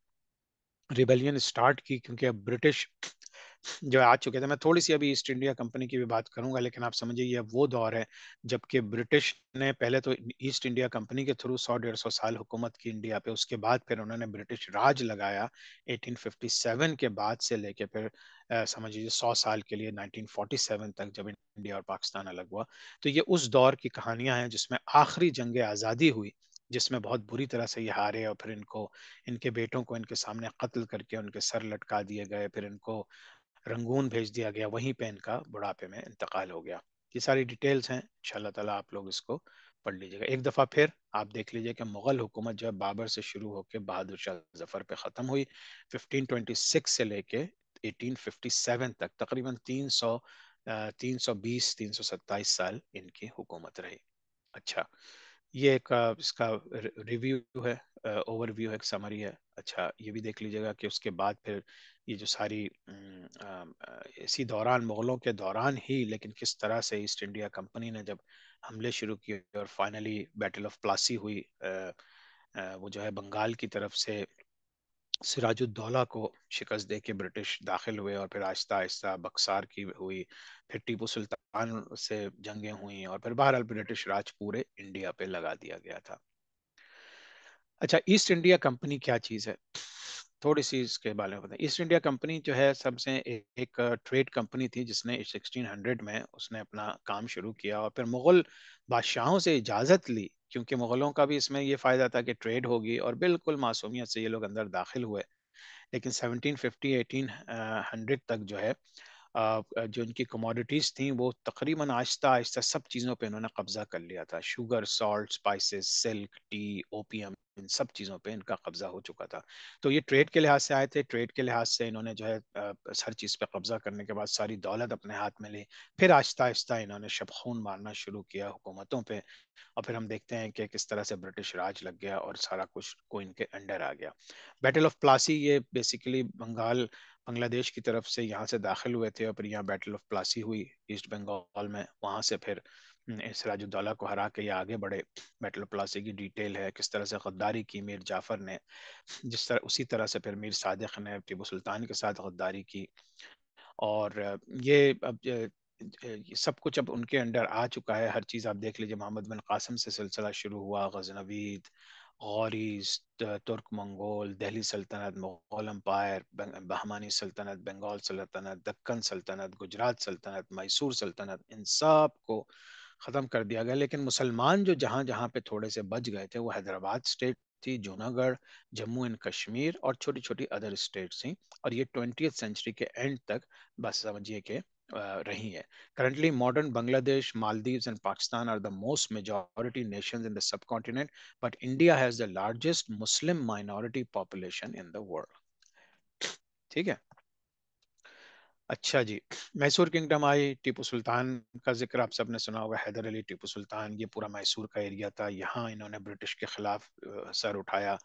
रिबेलियन स्टार्ट की क्योंकि अब ब्रिटिश जो आ चुके थे मैं थोड़ी सी अभी ईस्ट इंडिया कंपनी की भी बात करूंगा लेकिन आप समझिए ये वो दौर है जबकि ब्रिटिश ने पहले तो ईस्ट इंडिया कंपनी के थ्रू सौ डेढ़ सौ साल हुकूमत की इंडिया पे उसके बाद फिर उन्होंने ब्रिटिश राज लगाया 1857 के बाद से लेके फिर समझ लीजिए सौ साल के लिए 1947 तक जब इंडिया और पाकिस्तान अलग हुआ तो ये उस दौर की कहानियां हैं जिसमें आखिरी जंग आज़ादी हुई जिसमें बहुत बुरी तरह से ये हारे और फिर इनको इनके बेटों को इनके सामने कत्ल करके उनके सर लटका दिए गए फिर इनको रंगून भेज दिया गया वहीं पे इनका बुढ़ापे में इंतकाल हो गया ये सारी डिटेल्स हैं इन ताला आप लोग इसको पढ़ लीजिएगा एक दफ़ा फिर आप देख लीजिए कि मुग़ल हुकूमत जो है बाबर से शुरू होकर बहादुर शाह जफर पे ख़त्म हुई 1526 से लेके 1857 तक तकरीबन 300 320 327 साल इनकी हुकूमत रही अच्छा ये एक इसका रिव्यू है ओवरव्यू है एक समरी है अच्छा ये भी देख लीजिएगा कि उसके बाद फिर ये जो सारी इसी दौरान मुगलों के दौरान ही लेकिन किस तरह से ईस्ट इंडिया कंपनी ने जब हमले शुरू किए और फाइनली बैटल ऑफ प्लासी हुई वो जो है बंगाल की तरफ से सिराजुद्दौला को शिकस्त दे के ब्रिटिश दाखिल हुए और फिर आहिस्ता आहिस्ता बक्सार की हुई फिर टीपू सुल्तान से जंगें हुई और फिर बहरहाल ब्रिटिश राज पूरे इंडिया पे लगा दिया गया था अच्छा ईस्ट इंडिया कंपनी क्या चीज़ है थोड़ी सी इसके बारे में बताएं ईस्ट इंडिया कंपनी जो है सबसे एक, एक ट्रेड कंपनी थी जिसने 1600 में उसने अपना काम शुरू किया और फिर मुगल बादशाहों से इजाज़त ली क्योंकि मुगलों का भी इसमें ये फ़ायदा था कि ट्रेड होगी और बिल्कुल मासूमियत से ये लोग अंदर दाखिल हुए लेकिन 1750 1800 तक जो है जो इनकी कमोडिटीज़ थी वो तकरीबन आहिस्ता आहिस्ता सब चीज़ों पे इन्होंने कब्ज़ा कर लिया था sugar salt spices silk tea opium इन सब चीज़ों पे इनका कब्जा हो चुका था तो ये ट्रेड के लिहाज से आए थे ट्रेड के लिहाज से इन्होंने जो है हर चीज़ पे कब्जा करने के बाद सारी दौलत अपने हाथ में ली फिर आहिस्ता आहिस्ता इन्होंने शबखून मारना शुरू किया हुकूमतों पे और फिर हम देखते हैं कि किस तरह से ब्रिटिश राज लग गया और सारा कुछ को इनके अंडर आ गया बैटल ऑफ प्लासी ये बेसिकली बंगाल बांग्लादेश की तरफ से यहाँ से दाखिल हुए थे और फिर यहाँ बैटल ऑफ प्लासी हुई ईस्ट बंगाल में वहाँ से फिर हम्म, सराजुद्दौला को हरा के ये आगे बढ़े मेटल प्लासी की डिटेल है किस तरह से गद्दारी की मीर जाफर ने जिस तरह उसी तरह से फिर मीर सदक ने टिपू सुल्तान के साथ गद्दारी की और ये अब सब कुछ अब उनके अंडर आ चुका है हर चीज़ आप देख लीजिए मोहम्मद बिन कासम से सिलसिला शुरू हुआ गजनवीद गौरीज तुर्क मंगोल दिल्ली सल्तनत मुगल अम्पायर बहमानी सल्तनत बंगाल सल्तनत दक्कन सल्तनत गुजरात सल्तनत मैसूर सल्तनत इन सब को खत्म कर दिया गया लेकिन मुसलमान जो जहां जहां पे थोड़े से बच गए थे वो हैदराबाद स्टेट थी जूनागढ़ जम्मू एंड कश्मीर और छोटी छोटी अदर स्टेट थी और ये ट्वेंटी सेंचुरी के एंड तक बस समझिए कि रही है currently modern Bangladesh Maldives and Pakistan are the most majority nation in the subcontinent but India has the largest Muslim minority population in the world ठीक है अच्छा जी मैसूर किंगडम आई टीपू सुल्तान का जिक्र आप सबने सुना होगा हैदर अली टीपू सुल्तान ये पूरा मैसूर का एरिया था यहाँ इन्होंने ब्रिटिश के खिलाफ सर उठाया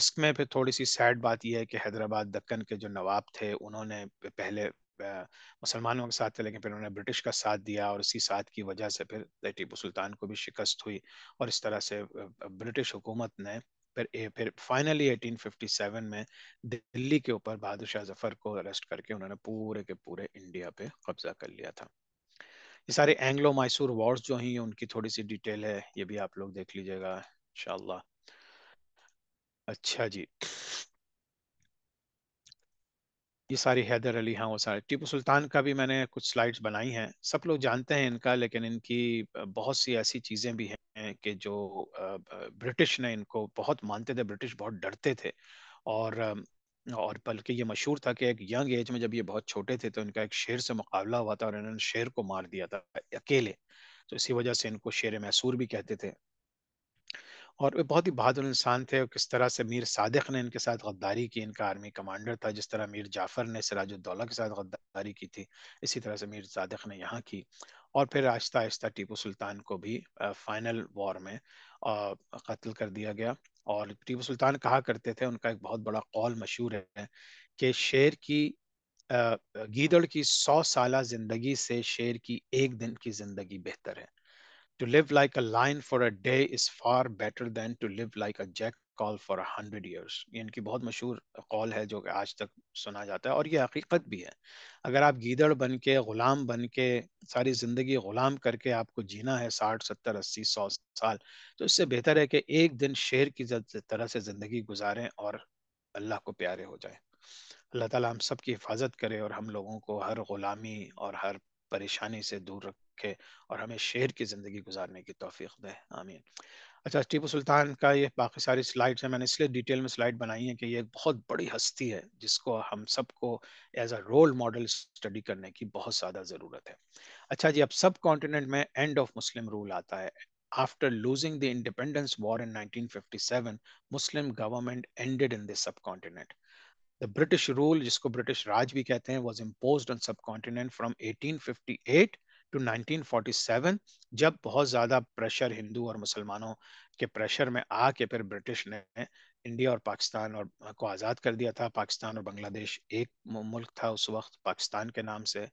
इसमें फिर थोड़ी सी सैड बात यह है कि हैदराबाद दक्कन के जो नवाब थे उन्होंने पहले मुसलमानों के साथ थे लेकिन फिर उन्होंने ब्रिटिश का साथ दिया और इसी साथ की वजह से फिर टीपू सुल्तान को भी शिकस्त हुई और इस तरह से ब्रिटिश हुकूमत ने पर फिर फाइनली 1857 में दिल्ली के ऊपर बहादुर शाह जफर को अरेस्ट करके उन्होंने पूरे के पूरे इंडिया पे कब्जा कर लिया था ये सारे एंग्लो मैसूर वॉर्स जो हैं उनकी थोड़ी सी डिटेल है ये भी आप लोग देख लीजिएगा इनशाला अच्छा जी ये सारी हैदर अली हाँ वो सारे टीपू सुल्तान का भी मैंने कुछ स्लाइड्स बनाई हैं सब लोग जानते हैं इनका लेकिन इनकी बहुत सी ऐसी चीज़ें भी हैं कि जो ब्रिटिश ने इनको बहुत मानते थे ब्रिटिश बहुत डरते थे और और बल्कि ये मशहूर था कि एक यंग एज में जब ये बहुत छोटे थे तो इनका एक शेर से मुकाबला हुआ था और इन्होंने शेर को मार दिया था अकेले तो इसी वजह से इनको शेर मैसूर भी कहते थे और वे बहुत ही बहादुर इंसान थे और किस तरह से मीर सादिक ने इनके साथ गद्दारी की इनका आर्मी कमांडर था जिस तरह मीर जाफर ने सिराजुद्दौला के साथ गद्दारी की थी इसी तरह से मीर सादिक ने यहाँ की और फिर आहिस्ता आहिस्ता टीपू सुल्तान को भी फाइनल वॉर में कत्ल कर दिया गया और टीपू सुल्तान कहा करते थे उनका एक बहुत बड़ा कौल मशहूर है कि शेर की गीदड़ की सौ साल जिंदगी से शेर की एक दिन की जिंदगी बेहतर है To live like a lion for a day is far better than to live like a jack call for hundred years ये इनकी बहुत मशहूर कॉल है जो आज तक सुना जाता है और ये हकीकत भी है अगर आप गीदड़ बन के ग़ुलाम बन के सारी ज़िंदगी ग़ुलाम करके आपको जीना है साठ सत्तर अस्सी सौ साल तो इससे बेहतर है कि एक दिन शेर की तरह से ज़िंदगी गुजारें और अल्लाह को प्यारे हो जाए अल्लाह ताली हम सब की हिफाजत करे और हम लोगों को हर ग़ुलामी और हर परेशानी से दूर रख रखे और हमें शेर की ज़िंदगी गुजारने की तोफीक दे आमीन अच्छा टीपू सुल्तान का ये बाकी सारी स्लाइड्स है मैंने इसलिए डिटेल में स्लाइड बनाई है कि ये एक बहुत बड़ी हस्ती है जिसको हम सबको as a role model study करने की बहुत ज़्यादा ज़रूरत है अच्छा जी अब सब कॉन्टिनेंट में एंड ऑफ मुस्लिम रूल आता है After losing the independence war in 1957, Muslim government ended in the subcontinent. The British rule, जिसको British Raj भी कहते हैं, was imposed on subcontinent from 1858 to 1947 जब बहुत ज़्यादा प्रेशर हिंदू और मुसलमानों के प्रेशर में आके फिर ब्रिटिश ने इंडिया और पाकिस्तान और को आज़ाद कर दिया था पाकिस्तान और बांग्लादेश एक मुल्क था उस वक्त पाकिस्तान के नाम से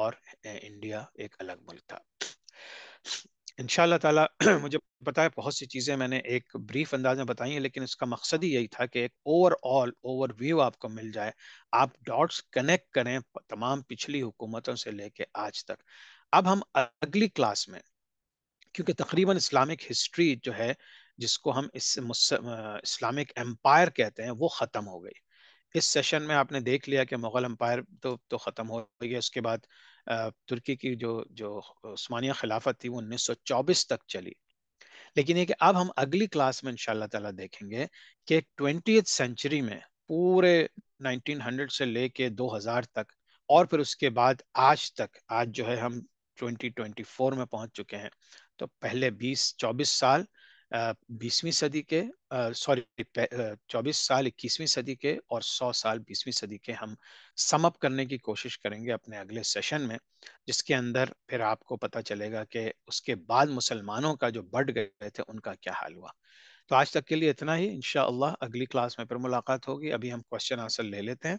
और इंडिया एक अलग मुल्क था इन ताला मुझे पता है बहुत सी चीज़ें मैंने एक ब्रीफ अंदाज में बताई हैं लेकिन इसका मकसद ही यही था कि एक ओवरऑल ओवरव्यू आपको मिल जाए आप डॉट्स कनेक्ट करें तमाम पिछली हुकूमतों से लेके आज तक अब हम अगली क्लास में क्योंकि तकरीबन इस्लामिक हिस्ट्री जो है जिसको हम इस इस्लामिक एम्पायर कहते हैं वो ख़त्म हो गई इस सेशन में आपने देख लिया कि मुग़ल एम्पायर तो तो ख़त्म हो गई है उसके बाद तुर्की की जो जो स्मानिया खिलाफत थी वो 1924 तक चली लेकिन ये कि अब हम अगली क्लास में इन ताला देखेंगे कि ट्वेंटी सेंचुरी में पूरे 1900 से लेके 2000 तक और फिर उसके बाद आज तक आज जो है हम 2024 में पहुंच चुके हैं तो पहले 20 24 साल बीसवीं सदी के सॉरी चौबीस साल इक्कीसवीं सदी के और सौ साल बीसवीं सदी के हम समअप करने की कोशिश करेंगे अपने अगले सेशन में जिसके अंदर फिर आपको पता चलेगा कि उसके बाद मुसलमानों का जो बढ़ गए थे उनका क्या हाल हुआ तो आज तक के लिए इतना ही इनशाला अगली क्लास में फिर मुलाकात होगी अभी हम क्वेश्चन आंसर ले लेते हैं